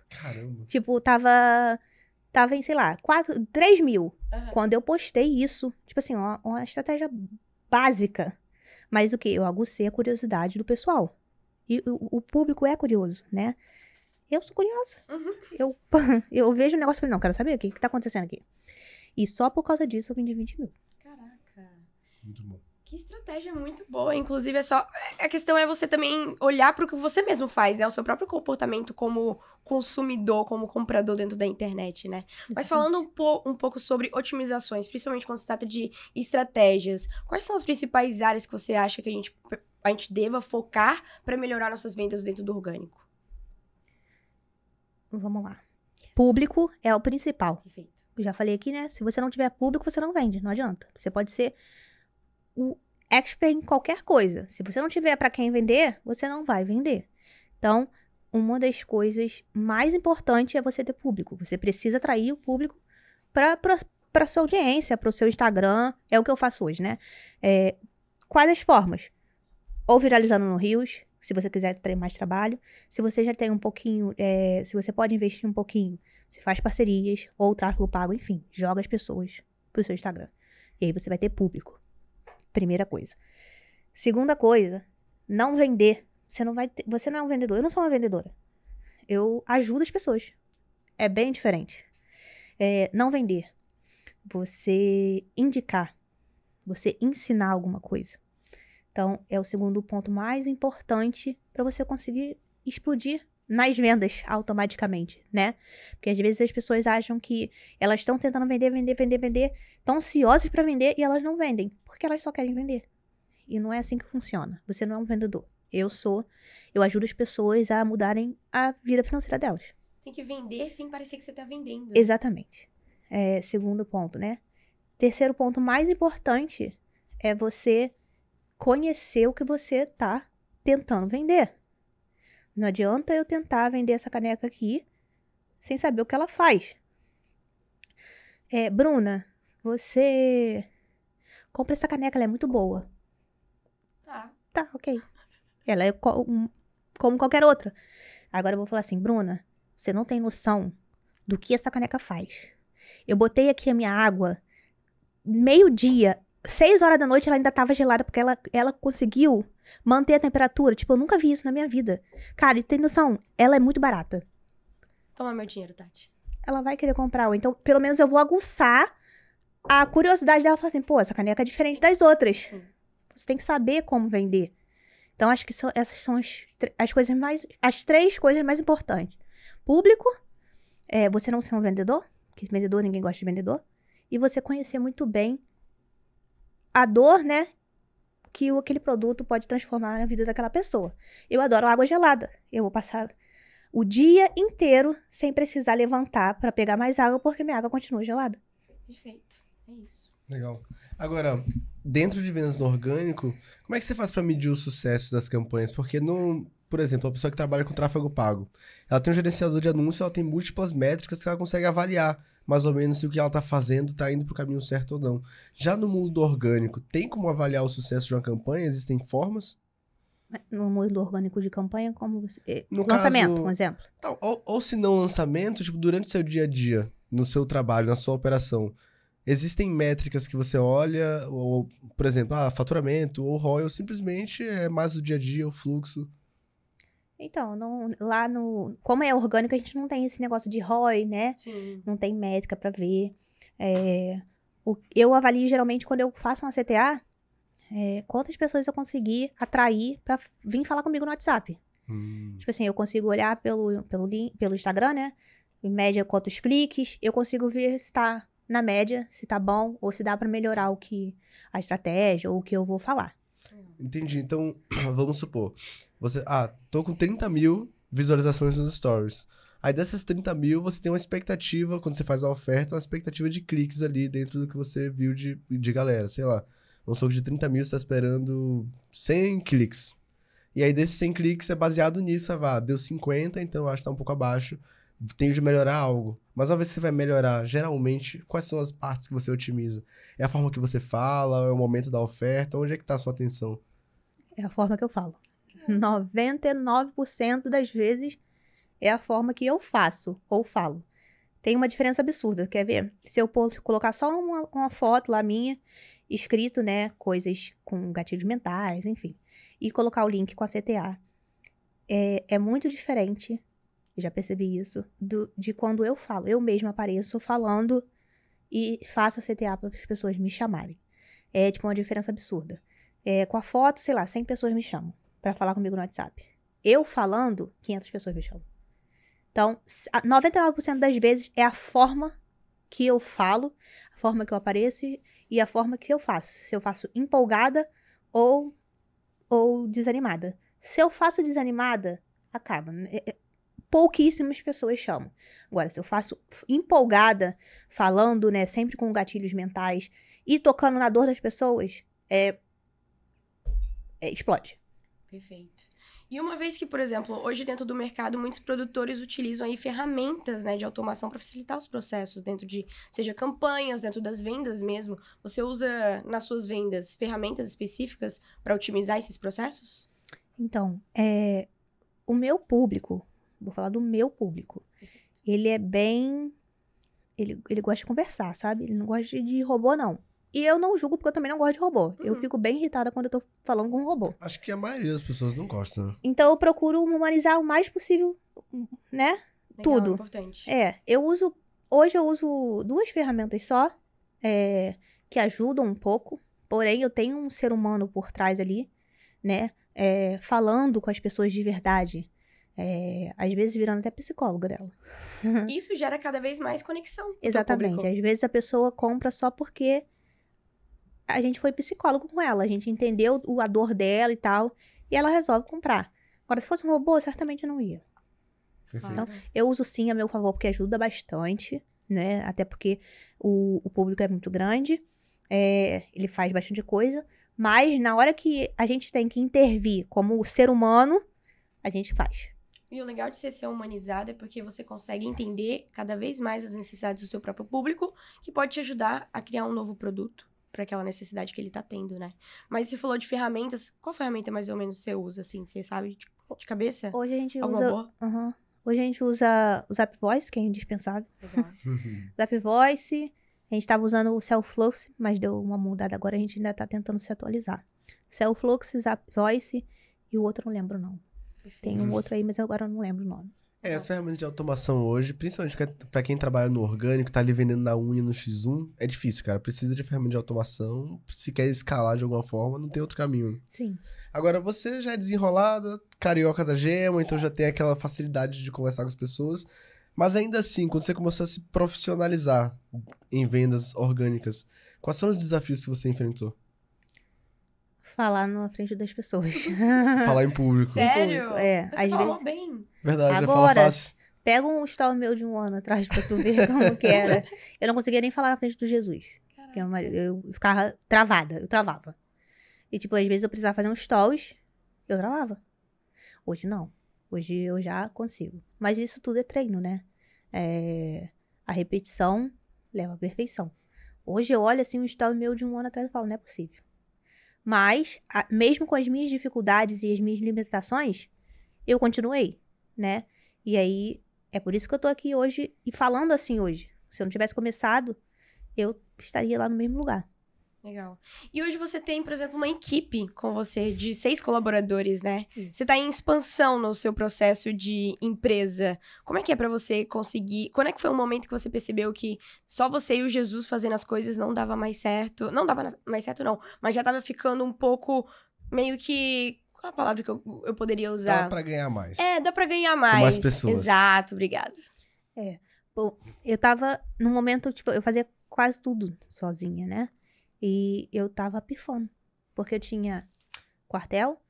Caramba. tipo, tava. Tava em, sei lá, 4, 3 mil. Uhum. Quando eu postei isso, tipo assim, uma, uma estratégia básica mas o que? Eu agucei a curiosidade do pessoal. E o, o público é curioso, né? Eu sou curiosa. Uhum. Eu, eu vejo o negócio e falei, não, quero saber o que, que tá acontecendo aqui. E só por causa disso eu vendi 20 mil. Caraca. Muito bom. Que estratégia muito boa. Inclusive, é só. A questão é você também olhar para o que você mesmo faz, né? O seu próprio comportamento como consumidor, como comprador dentro da internet, né? Mas falando um, po um pouco sobre otimizações, principalmente quando se trata de estratégias, quais são as principais áreas que você acha que a gente, a gente deva focar para melhorar nossas vendas dentro do orgânico? Vamos lá. Yes. Público é o principal. Perfeito. Eu já falei aqui, né? Se você não tiver público, você não vende, não adianta. Você pode ser o expert em qualquer coisa. Se você não tiver para quem vender, você não vai vender. Então, uma das coisas mais importantes é você ter público. Você precisa atrair o público para sua audiência, para o seu Instagram. É o que eu faço hoje, né? É, quais as formas? Ou viralizando no Rios, se você quiser ter mais trabalho. Se você já tem um pouquinho, é, se você pode investir um pouquinho, você faz parcerias ou tráfego pago, enfim, joga as pessoas para o seu Instagram. E aí você vai ter público. Primeira coisa. Segunda coisa, não vender. Você não vai ter, você não é um vendedor. Eu não sou uma vendedora. Eu ajudo as pessoas. É bem diferente. É, não vender. Você indicar. Você ensinar alguma coisa. Então, é o segundo ponto mais importante para você conseguir explodir nas vendas automaticamente, né? Porque às vezes as pessoas acham que elas estão tentando vender, vender, vender, vender, estão ansiosas para vender e elas não vendem, porque elas só querem vender. E não é assim que funciona. Você não é um vendedor. Eu sou, eu ajudo as pessoas a mudarem a vida financeira delas. Tem que vender sem parecer que você está vendendo. Exatamente. É, segundo ponto, né? Terceiro ponto mais importante é você conhecer o que você está tentando vender. Não adianta eu tentar vender essa caneca aqui sem saber o que ela faz. É, Bruna, você compra essa caneca, ela é muito boa. Tá. Tá, ok. Ela é como qualquer outra. Agora eu vou falar assim, Bruna, você não tem noção do que essa caneca faz. Eu botei aqui a minha água meio-dia, 6 horas da noite ela ainda tava gelada, porque ela, ela conseguiu manter a temperatura. Tipo, eu nunca vi isso na minha vida. Cara, e tem noção? Ela é muito barata. Toma meu dinheiro, Tati. Ela vai querer comprar. Ou então, pelo menos eu vou aguçar a curiosidade dela. Falar assim, pô, essa caneca é diferente das outras. Sim. Você tem que saber como vender. Então, acho que são, essas são as, as coisas mais. As três coisas mais importantes: público, é, você não ser um vendedor, porque vendedor ninguém gosta de vendedor, e você conhecer muito bem a dor, né? Que aquele produto pode transformar na vida daquela pessoa. Eu adoro água gelada. Eu vou passar o dia inteiro sem precisar levantar para pegar mais água, porque minha água continua gelada. Perfeito. É isso. Legal. Agora, dentro de vendas no orgânico, como é que você faz para medir o sucesso das campanhas? Porque não, por exemplo, a pessoa que trabalha com tráfego pago, ela tem um gerenciador de anúncio, ela tem múltiplas métricas que ela consegue avaliar mais ou menos se o que ela está fazendo está indo para o caminho certo ou não. Já no mundo orgânico, tem como avaliar o sucesso de uma campanha? Existem formas? No mundo orgânico de campanha, como você... Eh, no lançamento, caso, um exemplo. ou, ou se não lançamento, tipo, durante o seu dia a dia, no seu trabalho, na sua operação, existem métricas que você olha, ou, por exemplo, ah, faturamento ou ROI, ou simplesmente é mais do dia a dia, o fluxo. Então, não, lá no. Como é orgânico, a gente não tem esse negócio de ROI, né? Sim. Não tem métrica para ver. É, o, eu avalio geralmente quando eu faço uma CTA, é, quantas pessoas eu consegui atrair para vir falar comigo no WhatsApp. Hum. Tipo assim, eu consigo olhar pelo, pelo, pelo Instagram, né? Em média, quantos cliques. Eu consigo ver se tá na média, se tá bom, ou se dá para melhorar o que. a estratégia, ou o que eu vou falar. Entendi. Então, vamos supor. Você, ah, tô com 30 mil visualizações nos stories. Aí dessas 30 mil, você tem uma expectativa, quando você faz a oferta, uma expectativa de cliques ali dentro do que você viu de, de galera, sei lá. Um soco de 30 mil, você tá esperando 100 cliques. E aí desses 100 cliques é baseado nisso, é, vá, deu 50, então acho que tá um pouco abaixo, tenho de melhorar algo. Mas uma vez que você vai melhorar, geralmente, quais são as partes que você otimiza? É a forma que você fala, é o momento da oferta, onde é que tá a sua atenção? É a forma que eu falo. 99% das vezes é a forma que eu faço ou falo. Tem uma diferença absurda, quer ver? Se eu colocar só uma, uma foto lá minha, escrito, né, coisas com gatilhos mentais, enfim, e colocar o link com a CTA, é, é muito diferente, já percebi isso, do, de quando eu falo. Eu mesma apareço falando e faço a CTA para as pessoas me chamarem. É, tipo, uma diferença absurda. É, com a foto, sei lá, 100 pessoas me chamam para falar comigo no WhatsApp. Eu falando, 500 pessoas me chamam. Então, 99% das vezes é a forma que eu falo, a forma que eu apareço e, a forma que eu faço. Se eu faço empolgada ou, ou desanimada. Se eu faço desanimada, acaba. É, é, pouquíssimas pessoas chamam. Agora, se eu faço empolgada, falando, né, sempre com gatilhos mentais e tocando na dor das pessoas, é, é explode. Perfeito. E uma vez que, por exemplo, hoje dentro do mercado, muitos produtores utilizam aí ferramentas né, de automação para facilitar os processos dentro de, seja campanhas, dentro das vendas mesmo. Você usa nas suas vendas ferramentas específicas para otimizar esses processos? Então, é, o meu público, vou falar do meu público, Perfeito. ele é bem. Ele, ele gosta de conversar, sabe? Ele não gosta de robô, não. E eu não julgo porque eu também não gosto de robô. Uhum. Eu fico bem irritada quando eu tô falando com um robô. Acho que a maioria das pessoas não gosta, né? Então eu procuro humanizar o mais possível, né? Legal, Tudo. Importante. É, eu uso. Hoje eu uso duas ferramentas só é, que ajudam um pouco. Porém, eu tenho um ser humano por trás ali, né? É, falando com as pessoas de verdade. É, às vezes virando até psicóloga dela. Isso gera cada vez mais conexão. Exatamente. Às vezes a pessoa compra só porque a gente foi psicólogo com ela, a gente entendeu a dor dela e tal, e ela resolve comprar. Agora, se fosse um robô, certamente não ia. Perfeito. Então, eu uso sim a meu favor, porque ajuda bastante, né? Até porque o, o público é muito grande, é, ele faz bastante coisa, mas na hora que a gente tem que intervir como ser humano, a gente faz. E o legal de você ser humanizado é porque você consegue entender cada vez mais as necessidades do seu próprio público, que pode te ajudar a criar um novo produto para aquela necessidade que ele está tendo, né? Mas você falou de ferramentas, qual ferramenta mais ou menos você usa, assim, você sabe de, tipo, de cabeça? Hoje a gente Alguma usa... Boa? Uhum. Hoje a gente usa o Zap Voice, que é indispensável. Legal. Uhum. Zap Voice, a gente estava usando o Cellflux, mas deu uma mudada agora, a gente ainda está tentando se atualizar. Cellflux, Zap Voice e o outro eu não lembro não. Tem um outro aí, mas agora eu não lembro o nome. É, as ferramentas de automação hoje, principalmente para quem trabalha no orgânico, tá ali vendendo na unha no X1, é difícil, cara. Precisa de ferramenta de automação. Se quer escalar de alguma forma, não tem outro caminho. Né? Sim. Agora, você já é desenrolada, carioca da gema, então já tem aquela facilidade de conversar com as pessoas. Mas ainda assim, quando você começou a se profissionalizar em vendas orgânicas, quais foram os desafios que você enfrentou? Falar na frente das pessoas. Falar em público. Sério? É. Você às vezes... bem. Verdade, Agora, pega um story meu de um ano atrás pra tu ver como que era. Eu não conseguia nem falar na frente do Jesus. Que eu, é eu ficava travada, eu travava. E, tipo, às vezes eu precisava fazer uns stories, eu travava. Hoje não. Hoje eu já consigo. Mas isso tudo é treino, né? É... A repetição leva à perfeição. Hoje eu olho assim um story meu de um ano atrás e falo, não é possível. Mas, a... mesmo com as minhas dificuldades e as minhas limitações, eu continuei né? E aí, é por isso que eu tô aqui hoje e falando assim hoje. Se eu não tivesse começado, eu estaria lá no mesmo lugar. Legal. E hoje você tem, por exemplo, uma equipe com você de seis colaboradores, né? Você está em expansão no seu processo de empresa. Como é que é para você conseguir? Quando é que foi um momento que você percebeu que só você e o Jesus fazendo as coisas não dava mais certo? Não dava mais certo, não, mas já estava ficando um pouco meio que qual a palavra que eu, eu poderia usar? Dá pra ganhar mais. É, dá pra ganhar mais. Com mais pessoas. Exato, obrigado. É. Bom, eu tava num momento, tipo, eu fazia quase tudo sozinha, né? E eu tava pifando. Porque eu tinha quartel,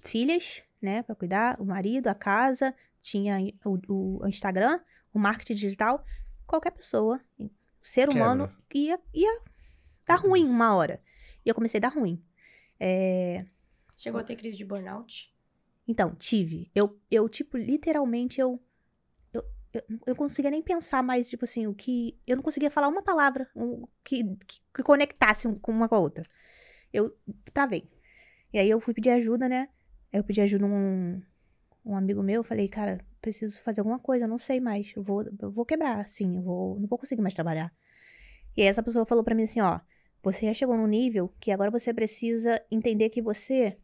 filhas, né, para cuidar, o marido, a casa, tinha o, o, Instagram, o marketing digital. Qualquer pessoa, ser humano, ia, ia dar ruim uma hora. E eu comecei a dar ruim. É, Chegou a ter crise de burnout? Então, tive. Eu, eu tipo, literalmente, eu, eu, eu, eu conseguia nem pensar mais, tipo assim, o que. Eu não conseguia falar uma palavra um, que, que, que, conectasse uma com a outra. Eu travei. E aí eu fui pedir ajuda, né? Eu pedi ajuda um um amigo meu, eu falei, cara, preciso fazer alguma coisa, eu não sei mais. Eu vou, eu vou quebrar, assim, eu vou, não vou conseguir mais trabalhar. E aí essa pessoa falou para mim assim, ó, você já chegou num nível que agora você precisa entender que você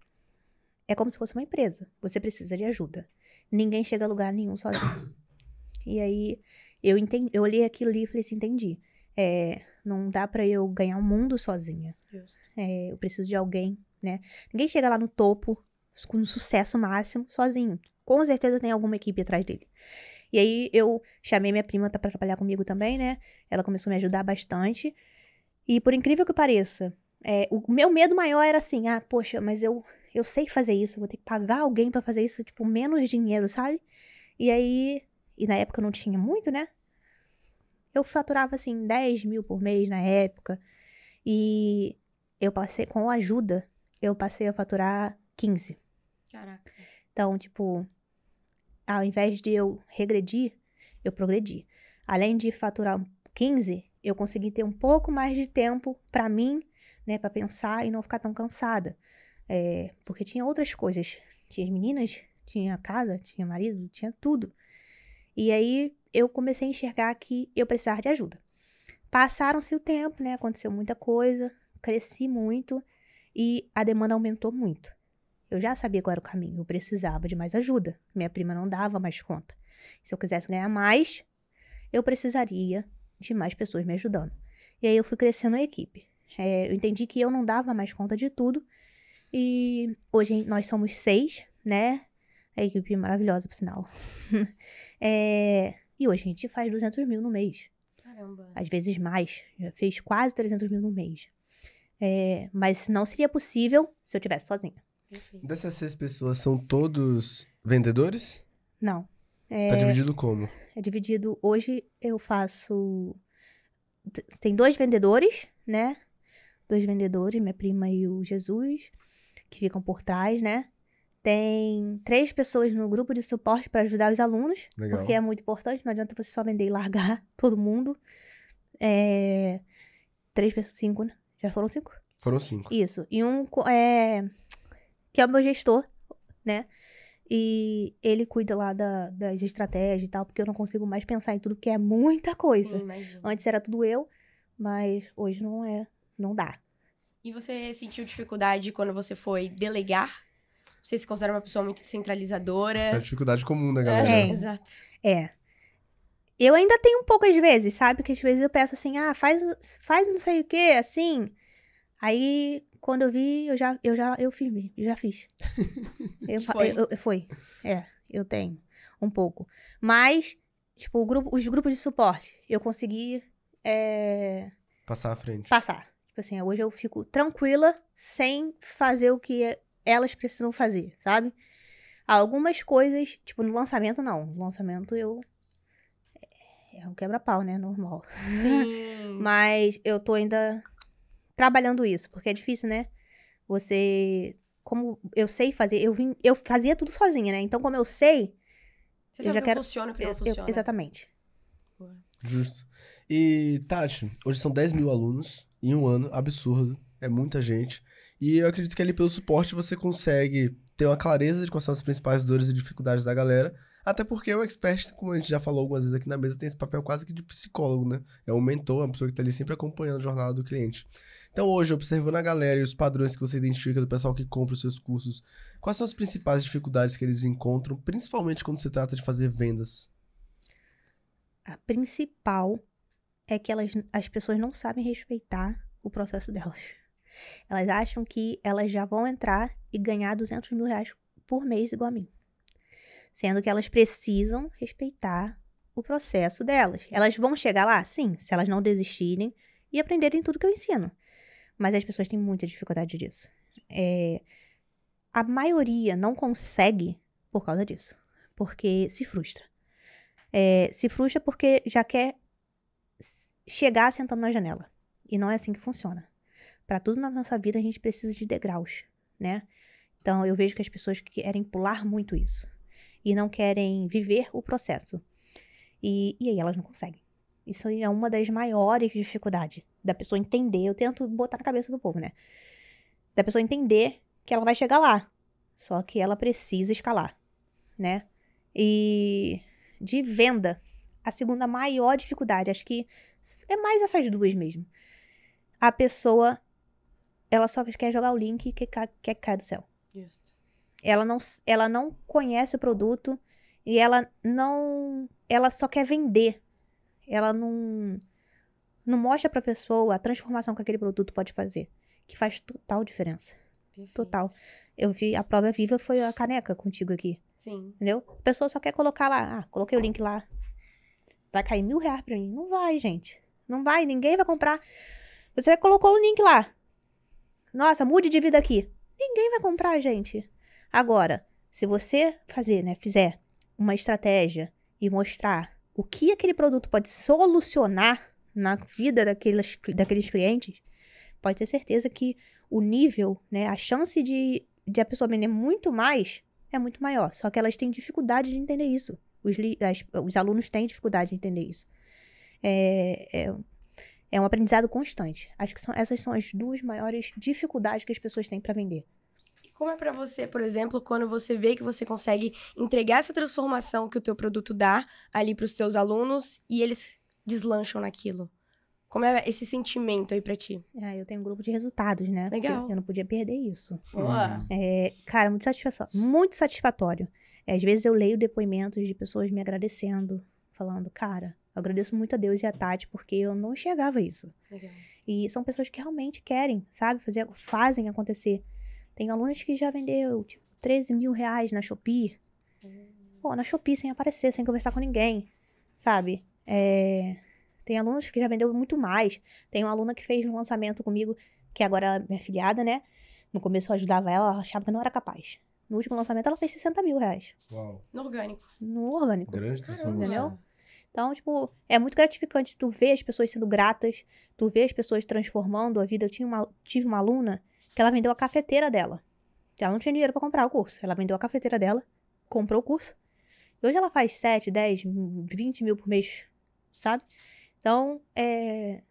é como se fosse uma empresa. Você precisa de ajuda. Ninguém chega a lugar nenhum sozinho. E aí eu entendi, eu olhei aquilo ali e falei assim, entendi. É, não dá para eu ganhar o um mundo sozinha. É, eu preciso de alguém, né? Ninguém chega lá no topo com sucesso máximo sozinho. Com certeza tem alguma equipe atrás dele. E aí eu chamei minha prima para trabalhar comigo também, né? Ela começou a me ajudar bastante. E por incrível que pareça, é, o meu medo maior era assim, ah, poxa, mas eu, eu sei fazer isso, vou ter que pagar alguém para fazer isso, tipo, menos dinheiro, sabe? E aí, e na época eu não tinha muito, né? Eu faturava, assim, 10 mil por mês na época. E eu passei, com ajuda, eu passei a faturar 15. Caraca. Então, tipo, ao invés de eu regredir, eu progredi. Além de faturar 15, eu consegui ter um pouco mais de tempo para mim, né, para pensar e não ficar tão cansada. É, porque tinha outras coisas. Tinha as meninas, tinha casa, tinha marido, tinha tudo. E aí eu comecei a enxergar que eu precisava de ajuda. Passaram-se o tempo, né? Aconteceu muita coisa, cresci muito e a demanda aumentou muito. Eu já sabia qual era o caminho, eu precisava de mais ajuda. Minha prima não dava mais conta. Se eu quisesse ganhar mais, eu precisaria de mais pessoas me ajudando. E aí eu fui crescendo a equipe. É, eu entendi que eu não dava mais conta de tudo. E hoje nós somos seis, né? É a equipe maravilhosa, por sinal. é, e hoje a gente faz 200 mil no mês. Caramba. Às vezes mais. Já fez quase 300 mil no mês. É, mas não seria possível se eu tivesse sozinha. Dessas seis pessoas, são todos vendedores? Não. Tá é, tá dividido como? É dividido. Hoje eu faço. Tem dois vendedores, né? Dois vendedores, minha prima e o Jesus, que ficam por trás, né? Tem três pessoas no grupo de suporte para ajudar os alunos, Legal. porque é muito importante, não adianta você só vender e largar todo mundo. É... Três pessoas, cinco, né? Já foram cinco? Foram cinco. Isso. E um é... que é o meu gestor, né? E ele cuida lá da, das estratégias e tal, porque eu não consigo mais pensar em tudo, porque é muita coisa. Sim, Antes era tudo eu, mas hoje não é, não dá. E você sentiu dificuldade quando você foi delegar? Você se considera uma pessoa muito centralizadora? Essa é a dificuldade comum da galera. É, né? exato. É. Eu ainda tenho um pouco às vezes, sabe? Que às vezes eu peço assim, ah, faz, faz não sei o que, assim. Aí, quando eu vi, eu já, eu já, eu filmei, já fiz. eu, foi. Eu, eu, foi. É, eu tenho. Um pouco. Mas, tipo, grupo, os grupos de suporte, eu consegui. É... Passar à frente. Passar. Tipo assim, hoje eu fico tranquila sem fazer o que elas precisam fazer, sabe? Algumas coisas, tipo, no lançamento, não. No lançamento eu. É, é um quebra-pau, né? Normal. Sim. Mas eu tô ainda trabalhando isso, porque é difícil, né? Você. Como eu sei fazer, eu vim, eu fazia tudo sozinha, né? Então, como eu sei. Você eu sabe já que quero... funciona e que não funciona. Eu, exatamente. Justo. E, Tati, hoje são 10 mil alunos em um ano, absurdo. É muita gente. E eu acredito que ali pelo suporte você consegue ter uma clareza de quais são as principais dores e dificuldades da galera. Até porque o expert, como a gente já falou algumas vezes aqui na mesa, tem esse papel quase que de psicólogo, né? É um mentor, uma pessoa que está ali sempre acompanhando a jornada do cliente. Então, hoje, observando a galera e os padrões que você identifica do pessoal que compra os seus cursos, quais são as principais dificuldades que eles encontram, principalmente quando se trata de fazer vendas? A principal é que elas, as pessoas não sabem respeitar o processo delas. Elas acham que elas já vão entrar e ganhar 200 mil reais por mês igual a mim. Sendo que elas precisam respeitar o processo delas. Elas vão chegar lá? Sim, se elas não desistirem e aprenderem tudo que eu ensino. Mas as pessoas têm muita dificuldade disso. É, a maioria não consegue por causa disso. Porque se frustra. É, se frustra porque já quer chegar sentando na janela. E não é assim que funciona. Para tudo na nossa vida a gente precisa de degraus, né? Então eu vejo que as pessoas querem pular muito isso e não querem viver o processo. E, e aí elas não conseguem. Isso é uma das maiores dificuldades da pessoa entender. Eu tento botar na cabeça do povo, né? Da pessoa entender que ela vai chegar lá. Só que ela precisa escalar, né? E de venda, a segunda maior dificuldade, acho que é mais essas duas mesmo. A pessoa ela só quer jogar o link que quer que cair do céu. Just. Ela não, ela não conhece o produto e ela não. Ela só quer vender ela não não mostra para a pessoa a transformação que aquele produto pode fazer, que faz total diferença. Perfeito. Total. Eu vi a prova viva foi a caneca contigo aqui. Sim. Entendeu? A pessoa só quer colocar lá, ah, coloquei o link lá. Vai cair mil reais pra mim. Não vai, gente. Não vai, ninguém vai comprar. Você colocou o link lá. Nossa, mude de vida aqui. Ninguém vai comprar, gente. Agora, se você fazer, né, fizer uma estratégia e mostrar o que aquele produto pode solucionar na vida daqueles, daqueles clientes, pode ter certeza que o nível, né, a chance de, de a pessoa vender muito mais é muito maior. Só que elas têm dificuldade de entender isso. Os, as, os alunos têm dificuldade de entender isso. É, é, é um aprendizado constante. Acho que são, essas são as duas maiores dificuldades que as pessoas têm para vender. Como é para você, por exemplo, quando você vê que você consegue entregar essa transformação que o teu produto dá ali para os teus alunos e eles deslancham naquilo? Como é esse sentimento aí pra ti? Ah, eu tenho um grupo de resultados, né? Legal. Porque eu não podia perder isso. Boa. Uhum. É, cara, muito satisfatório. Muito satisfatório. É, às vezes eu leio depoimentos de pessoas me agradecendo, falando, cara, eu agradeço muito a Deus e a Tati, porque eu não enxergava isso. Legal. E são pessoas que realmente querem, sabe? Fazer, fazem acontecer. Tem alunos que já vendeu, tipo, 13 mil reais na Shopee. Uhum. Pô, na Shopee, sem aparecer, sem conversar com ninguém, sabe? É... Tem alunos que já vendeu muito mais. Tem uma aluna que fez um lançamento comigo, que agora é minha filhada, né? No começo eu ajudava ela, ela achava que eu não era capaz. No último lançamento ela fez 60 mil reais. Uau. No orgânico. No orgânico. Grande transformação. Entendeu? Então, tipo, é muito gratificante tu ver as pessoas sendo gratas, tu ver as pessoas transformando a vida. Eu tinha uma, tive uma aluna que ela vendeu a cafeteira dela. Ela não tinha dinheiro para comprar o curso. Ela vendeu a cafeteira dela, comprou o curso. E hoje ela faz 7, 10, 20 mil por mês, sabe? Então, é,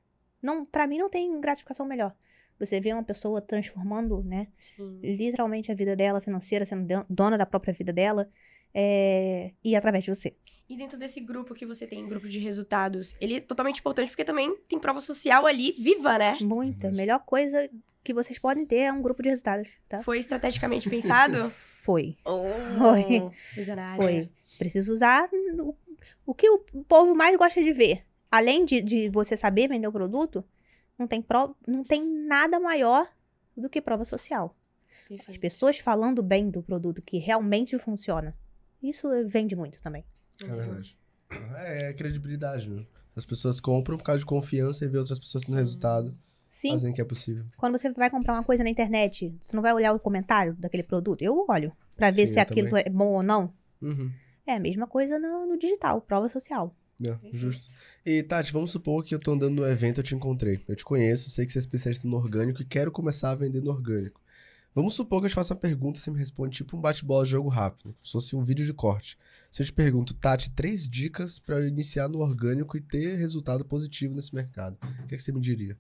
não, para mim não tem gratificação melhor. Você vê uma pessoa transformando, né? Sim. Literalmente a vida dela financeira, sendo dona da própria vida dela, é, e através de você. E dentro desse grupo que você tem, grupo de resultados, ele é totalmente importante porque também tem prova social ali viva, né? Muita. Melhor coisa que vocês podem ter é um grupo de resultados, tá? Foi estrategicamente pensado? Foi. Oh, Foi. Visionária. Foi. Preciso usar o, o, que o povo mais gosta de ver. Além de, de você saber vender o produto, não tem, não tem nada maior do que prova social. Perfeito. As pessoas falando bem do produto que realmente funciona. Isso vende muito também. É, é verdade. É, é credibilidade, né? As pessoas compram por causa de confiança e vê outras pessoas tendo resultado. Sim. Fazendo que é possível. Quando você vai comprar uma coisa na internet, você não vai olhar o comentário daquele produto? Eu olho para ver Sim, se aquilo também. é bom ou não. Uhum. É a mesma coisa no, no digital, prova social. É, justo. E Tati, vamos supor que eu tô andando no evento, eu te encontrei. Eu te conheço, sei que você é especialista no orgânico e quero começar a vender no orgânico. Vamos supor que eu te faça uma pergunta e você me responde tipo um bate-bola jogo rápido, se fosse um vídeo de corte. Se eu te pergunto, Tati, três dicas para iniciar no orgânico e ter resultado positivo nesse mercado, o que, é que você me diria?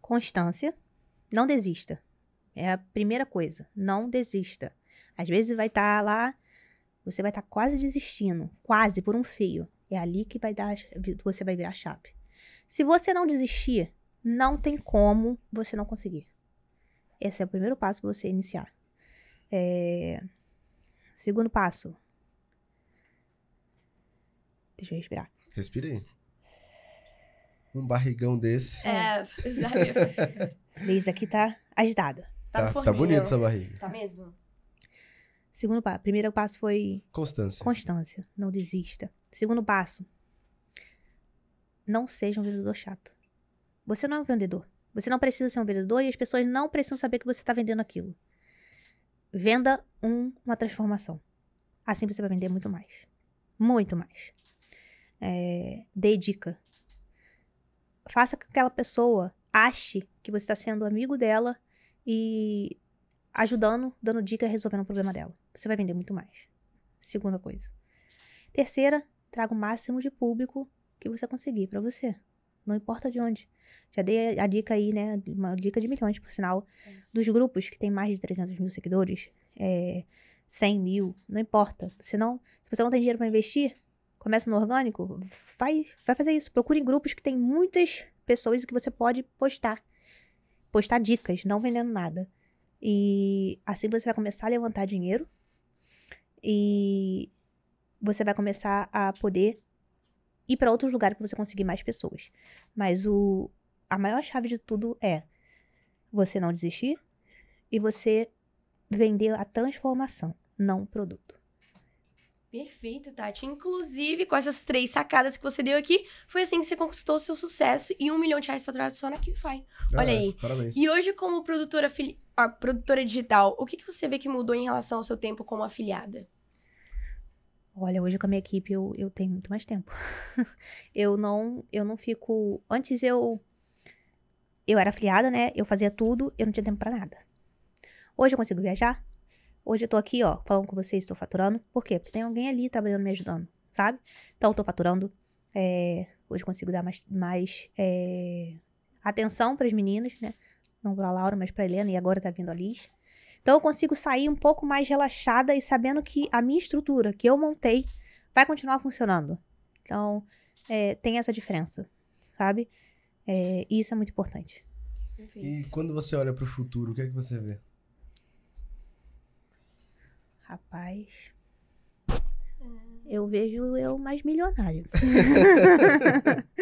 Constância. Não desista. É a primeira coisa. Não desista. Às vezes vai estar tá lá, você vai estar tá quase desistindo, quase por um fio. É ali que vai dar, você vai virar a chave. Se você não desistir, não tem como você não conseguir. Esse é o primeiro passo para você iniciar. É... Segundo passo. Deixa eu respirar. aí. Um barrigão desse. É, exatamente. É. Desde aqui tá agitada. Tá, tá, tá bonito essa barriga. Tá mesmo? Segundo passo. Primeiro passo foi. Constância. Constância. Não desista. Segundo passo. Não seja um vendedor chato. Você não é um vendedor. Você não precisa ser um vendedor e as pessoas não precisam saber que você está vendendo aquilo. Venda um, uma transformação. Assim você vai vender muito mais. Muito mais. É, dê dica. Faça com que aquela pessoa ache que você está sendo amigo dela e ajudando, dando dica, resolvendo o problema dela. Você vai vender muito mais. Segunda coisa. Terceira, traga o máximo de público que você conseguir para você. Não importa de onde. Já dei a, dica aí, né? Uma dica de milhões, por sinal. dos grupos que tem mais de 300 mil seguidores, é, 100 mil, não importa. Se, não, se você não tem dinheiro para investir, começa no orgânico, vai, vai fazer isso. Procure grupos que tem muitas pessoas que você pode postar. Postar dicas, não vendendo nada. E assim você vai começar a levantar dinheiro e você vai começar a poder ir para outros lugares para você conseguir mais pessoas. Mas o, a maior chave de tudo é você não desistir e você vender a transformação, não o produto. Perfeito, Tati. Inclusive, com essas três sacadas que você deu aqui, foi assim que você conquistou seu sucesso e um milhão de reais faturado só na QFI. Olha ah, aí. Parabéns. E hoje, como produtora, afili... ah, produtora digital, o que, que você vê que mudou em relação ao seu tempo como afiliada? Olha, hoje com a minha equipe eu, eu tenho muito mais tempo. eu não eu não fico. Antes eu eu era afiliada, né? Eu fazia tudo, eu não tinha tempo para nada. Hoje eu consigo viajar. Hoje eu tô aqui, ó, falando com vocês, estou faturando. Por quê? Porque tem alguém ali trabalhando, me ajudando, sabe? Então eu tô faturando. É, hoje eu consigo dar mais, mais é, atenção para as meninas, né? Não pra Laura, mas pra Helena, e agora tá vindo a Liz. Então eu consigo sair um pouco mais relaxada e sabendo que a minha estrutura que eu montei vai continuar funcionando. Então, é, tem essa diferença, sabe? É, isso é muito importante. Perfeito. E quando você olha para o futuro, o que é que você vê? Rapaz. Eu vejo eu mais milionário.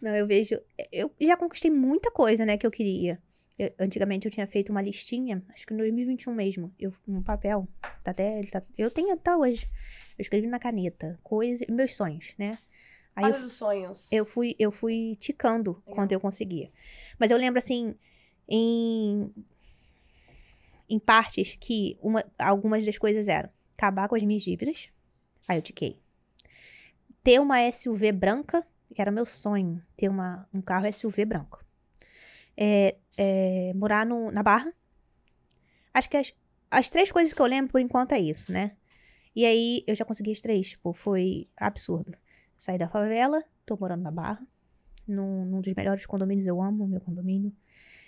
Não, eu vejo. Eu já conquistei muita coisa, né, que eu queria. Eu, antigamente eu tinha feito uma listinha, acho que em 2021 mesmo, eu, um papel, tá até, tá, eu tenho até hoje. Eu escrevi na caneta, coisas, meus sonhos, né? Aí Olha eu, dos sonhos. Eu fui, eu fui ticando Legal. quando eu conseguia. Mas eu lembro, assim, em, em partes que uma, algumas das coisas eram acabar com as minhas dívidas. Aí eu tiquei. Ter uma SUV branca, que era meu sonho, ter uma, um carro SUV branco. É, é, morar no, na Barra. Acho que as, as três coisas que eu lembro por enquanto é isso, né? E aí eu já consegui as três, tipo, foi absurdo saí da favela, tô morando na Barra, num, num dos melhores condomínios, eu amo meu condomínio.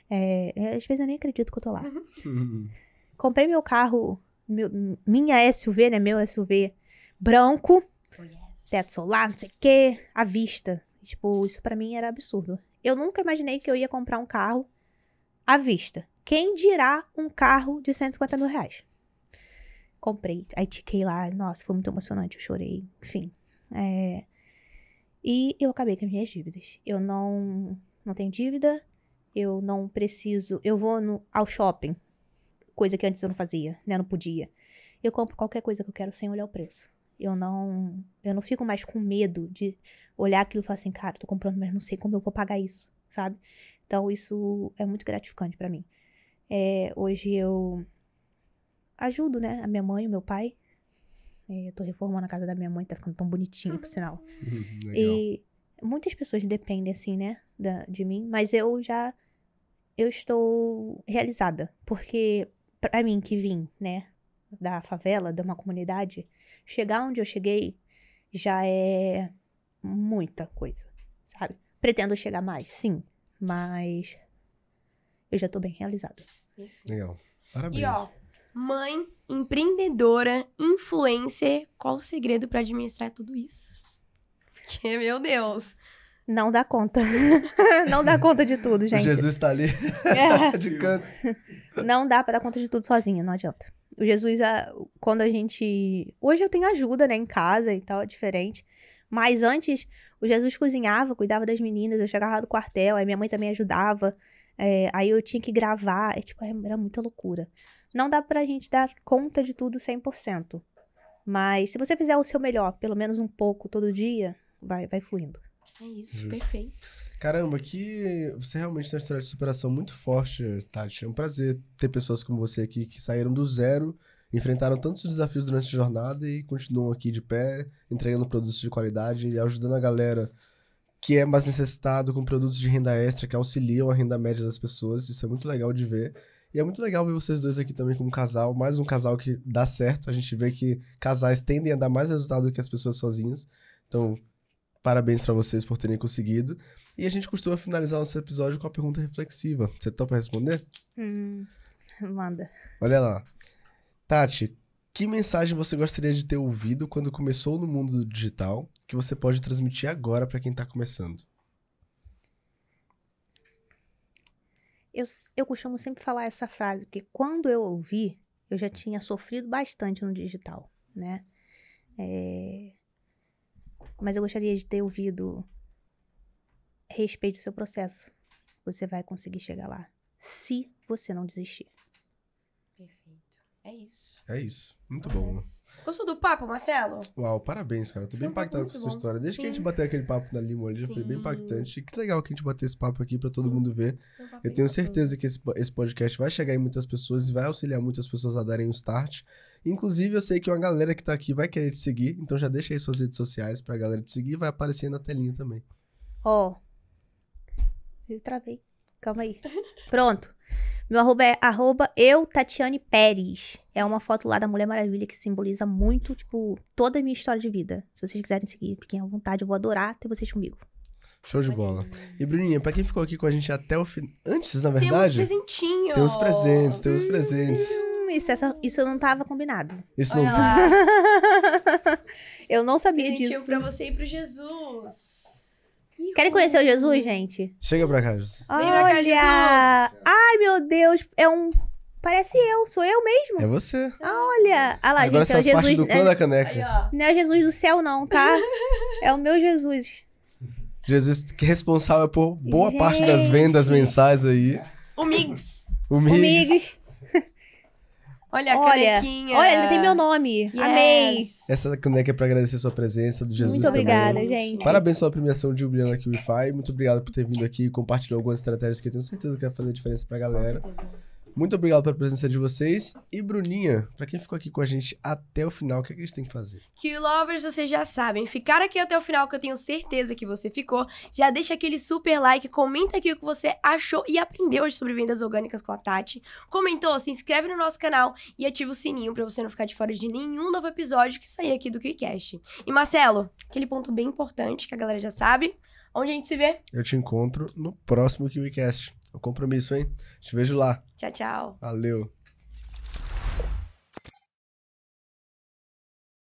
É, é, às vezes eu nem acredito que eu tô lá. Uhum. Comprei meu carro, meu, minha SUV, né? Meu SUV branco, oh, yes. teto solar, não sei o quê, à vista. Tipo, isso para mim era absurdo. Eu nunca imaginei que eu ia comprar um carro à vista. Quem dirá um carro de 150 mil reais? Comprei, aí tiquei lá, nossa, foi muito emocionante, eu chorei, enfim. É, e eu acabei com as minhas dívidas. Eu não, não tenho dívida, eu não preciso. Eu vou no, ao shopping, coisa que antes eu não fazia, né? Não podia. Eu compro qualquer coisa que eu quero sem olhar o preço. Eu não, eu não fico mais com medo de olhar aquilo e falar assim, cara, tô comprando, mas não sei como eu vou pagar isso, sabe? Então isso é muito gratificante para mim. É, hoje eu ajudo, né, a minha mãe, o meu pai é, eu tô reformando a casa da minha mãe, tá ficando tão bonitinho, por uhum. sinal. Legal. E muitas pessoas dependem, assim, né, da, de mim, mas eu já eu estou realizada, porque para mim que vim, né, da favela, de uma comunidade, chegar onde eu cheguei já é muita coisa, sabe? Pretendo chegar mais, sim, mas eu já tô bem realizada. Legal. Parabéns. E ó, mãe, empreendedora, influencer. Qual o segredo para administrar tudo isso? Que, meu Deus. Não dá conta. não dá conta de tudo, gente. O Jesus está ali. Tá é. de canto. Não dá para dar conta de tudo sozinha, não adianta. O Jesus, quando a gente. Hoje eu tenho ajuda, né, em casa e tal, é diferente. Mas antes, o Jesus cozinhava, cuidava das meninas, eu chegava lá do quartel, aí minha mãe também ajudava. É, aí eu tinha que gravar, é, tipo, era muita loucura. Não dá pra gente dar conta de tudo 100%. Mas se você fizer o seu melhor, pelo menos um pouco todo dia, vai, vai fluindo. É isso, Justo. perfeito. Caramba, que você realmente tem uma história de superação muito forte, Tati. É um prazer ter pessoas como você aqui que saíram do zero, enfrentaram tantos desafios durante a jornada e continuam aqui de pé, entregando produtos de qualidade e ajudando a galera que é mais necessitado com produtos de renda extra que auxiliam a renda média das pessoas. Isso é muito legal de ver. E é muito legal ver vocês dois aqui também como casal, mais um casal que dá certo. A gente vê que casais tendem a dar mais resultado do que as pessoas sozinhas. Então, parabéns para vocês por terem conseguido. E a gente costuma finalizar nosso episódio com a pergunta reflexiva. Você topa responder? Hum, manda. Olha lá. Tati, que mensagem você gostaria de ter ouvido quando começou no mundo digital que você pode transmitir agora para quem está começando? eu, eu costumo sempre falar essa frase, porque quando eu ouvi, eu já tinha sofrido bastante no digital, né? É... Mas eu gostaria de ter ouvido respeite o seu processo. Você vai conseguir chegar lá, se você não desistir. É isso. É isso. Muito Mas... bom. Gostou do papo, Marcelo? Uau, parabéns, cara. Eu tô bem impactado com a sua história. Desde Sim. que a gente bateu aquele papo na Limo ali, já foi bem impactante. Que legal que a gente bateu esse papo aqui pra todo Sim. mundo ver. Eu tenho certeza que esse, esse podcast vai chegar em muitas pessoas e vai auxiliar muitas pessoas a darem o um start. Inclusive, eu sei que uma galera que tá aqui vai querer te seguir, então já deixa aí suas redes sociais pra galera te seguir vai aparecer na telinha também. Ó. Oh. Eu travei. Calma aí. Pronto. Meu arroba é arroba eu, Tatiane Pérez. É uma foto lá da Mulher Maravilha que simboliza muito, tipo, toda a minha história de vida. Se vocês quiserem seguir, fiquem à vontade, eu vou adorar ter vocês comigo. Show de bola. E Bruninha, pra quem ficou aqui com a gente até o fim. Antes, na verdade. Temos presentinho. Temos presentes, temos presentes. Hum, isso, essa, isso não tava combinado. Isso Olha não. eu não sabia Presentinho disso. pra você e pro Jesus. Querem conhecer o Jesus, gente? Chega pra cá, Jesus. Olha... Vem pra cá, Jesus. Ai, meu Deus. É um... Parece eu. Sou eu mesmo. É você. Olha. Olha ah lá, Agora gente. É o Jesus... do clã é... da caneca. Aí, não é o Jesus do céu, não, tá? é o meu Jesus. Jesus que é responsável por boa gente. parte das vendas mensais aí. O Migs. O Migs. O Migs. Olha a olha, canequinha. Olha, ele tem meu nome. Yes. Amei. Essa caneca é pra agradecer sua presença, do Jesus Muito obrigada, também. gente. Parabéns pela premiação de Juliana aqui, Wi-Fi. Muito obrigado por ter vindo aqui e compartilhou algumas estratégias que eu tenho certeza que vai fazer diferença pra galera. Com certeza. Muito obrigado pela presença de vocês. E Bruninha, para quem ficou aqui com a gente até o final, o que, é que tem que fazer? Que lovers, vocês já sabem. Ficar aqui até o final, que eu tenho certeza que você ficou. Já deixa aquele super like, comenta aqui o que você achou e aprendeu hoje sobre vendas orgânicas com a Tati. Comentou, se inscreve no nosso canal e ativa o sininho para você não ficar de fora de nenhum novo episódio que sair aqui do KiCast. E Marcelo, aquele ponto bem importante que a galera já sabe. Onde a gente se vê? Eu te encontro no próximo KiwiCast compromisso, hein? Te vejo lá. Tchau, tchau. Valeu.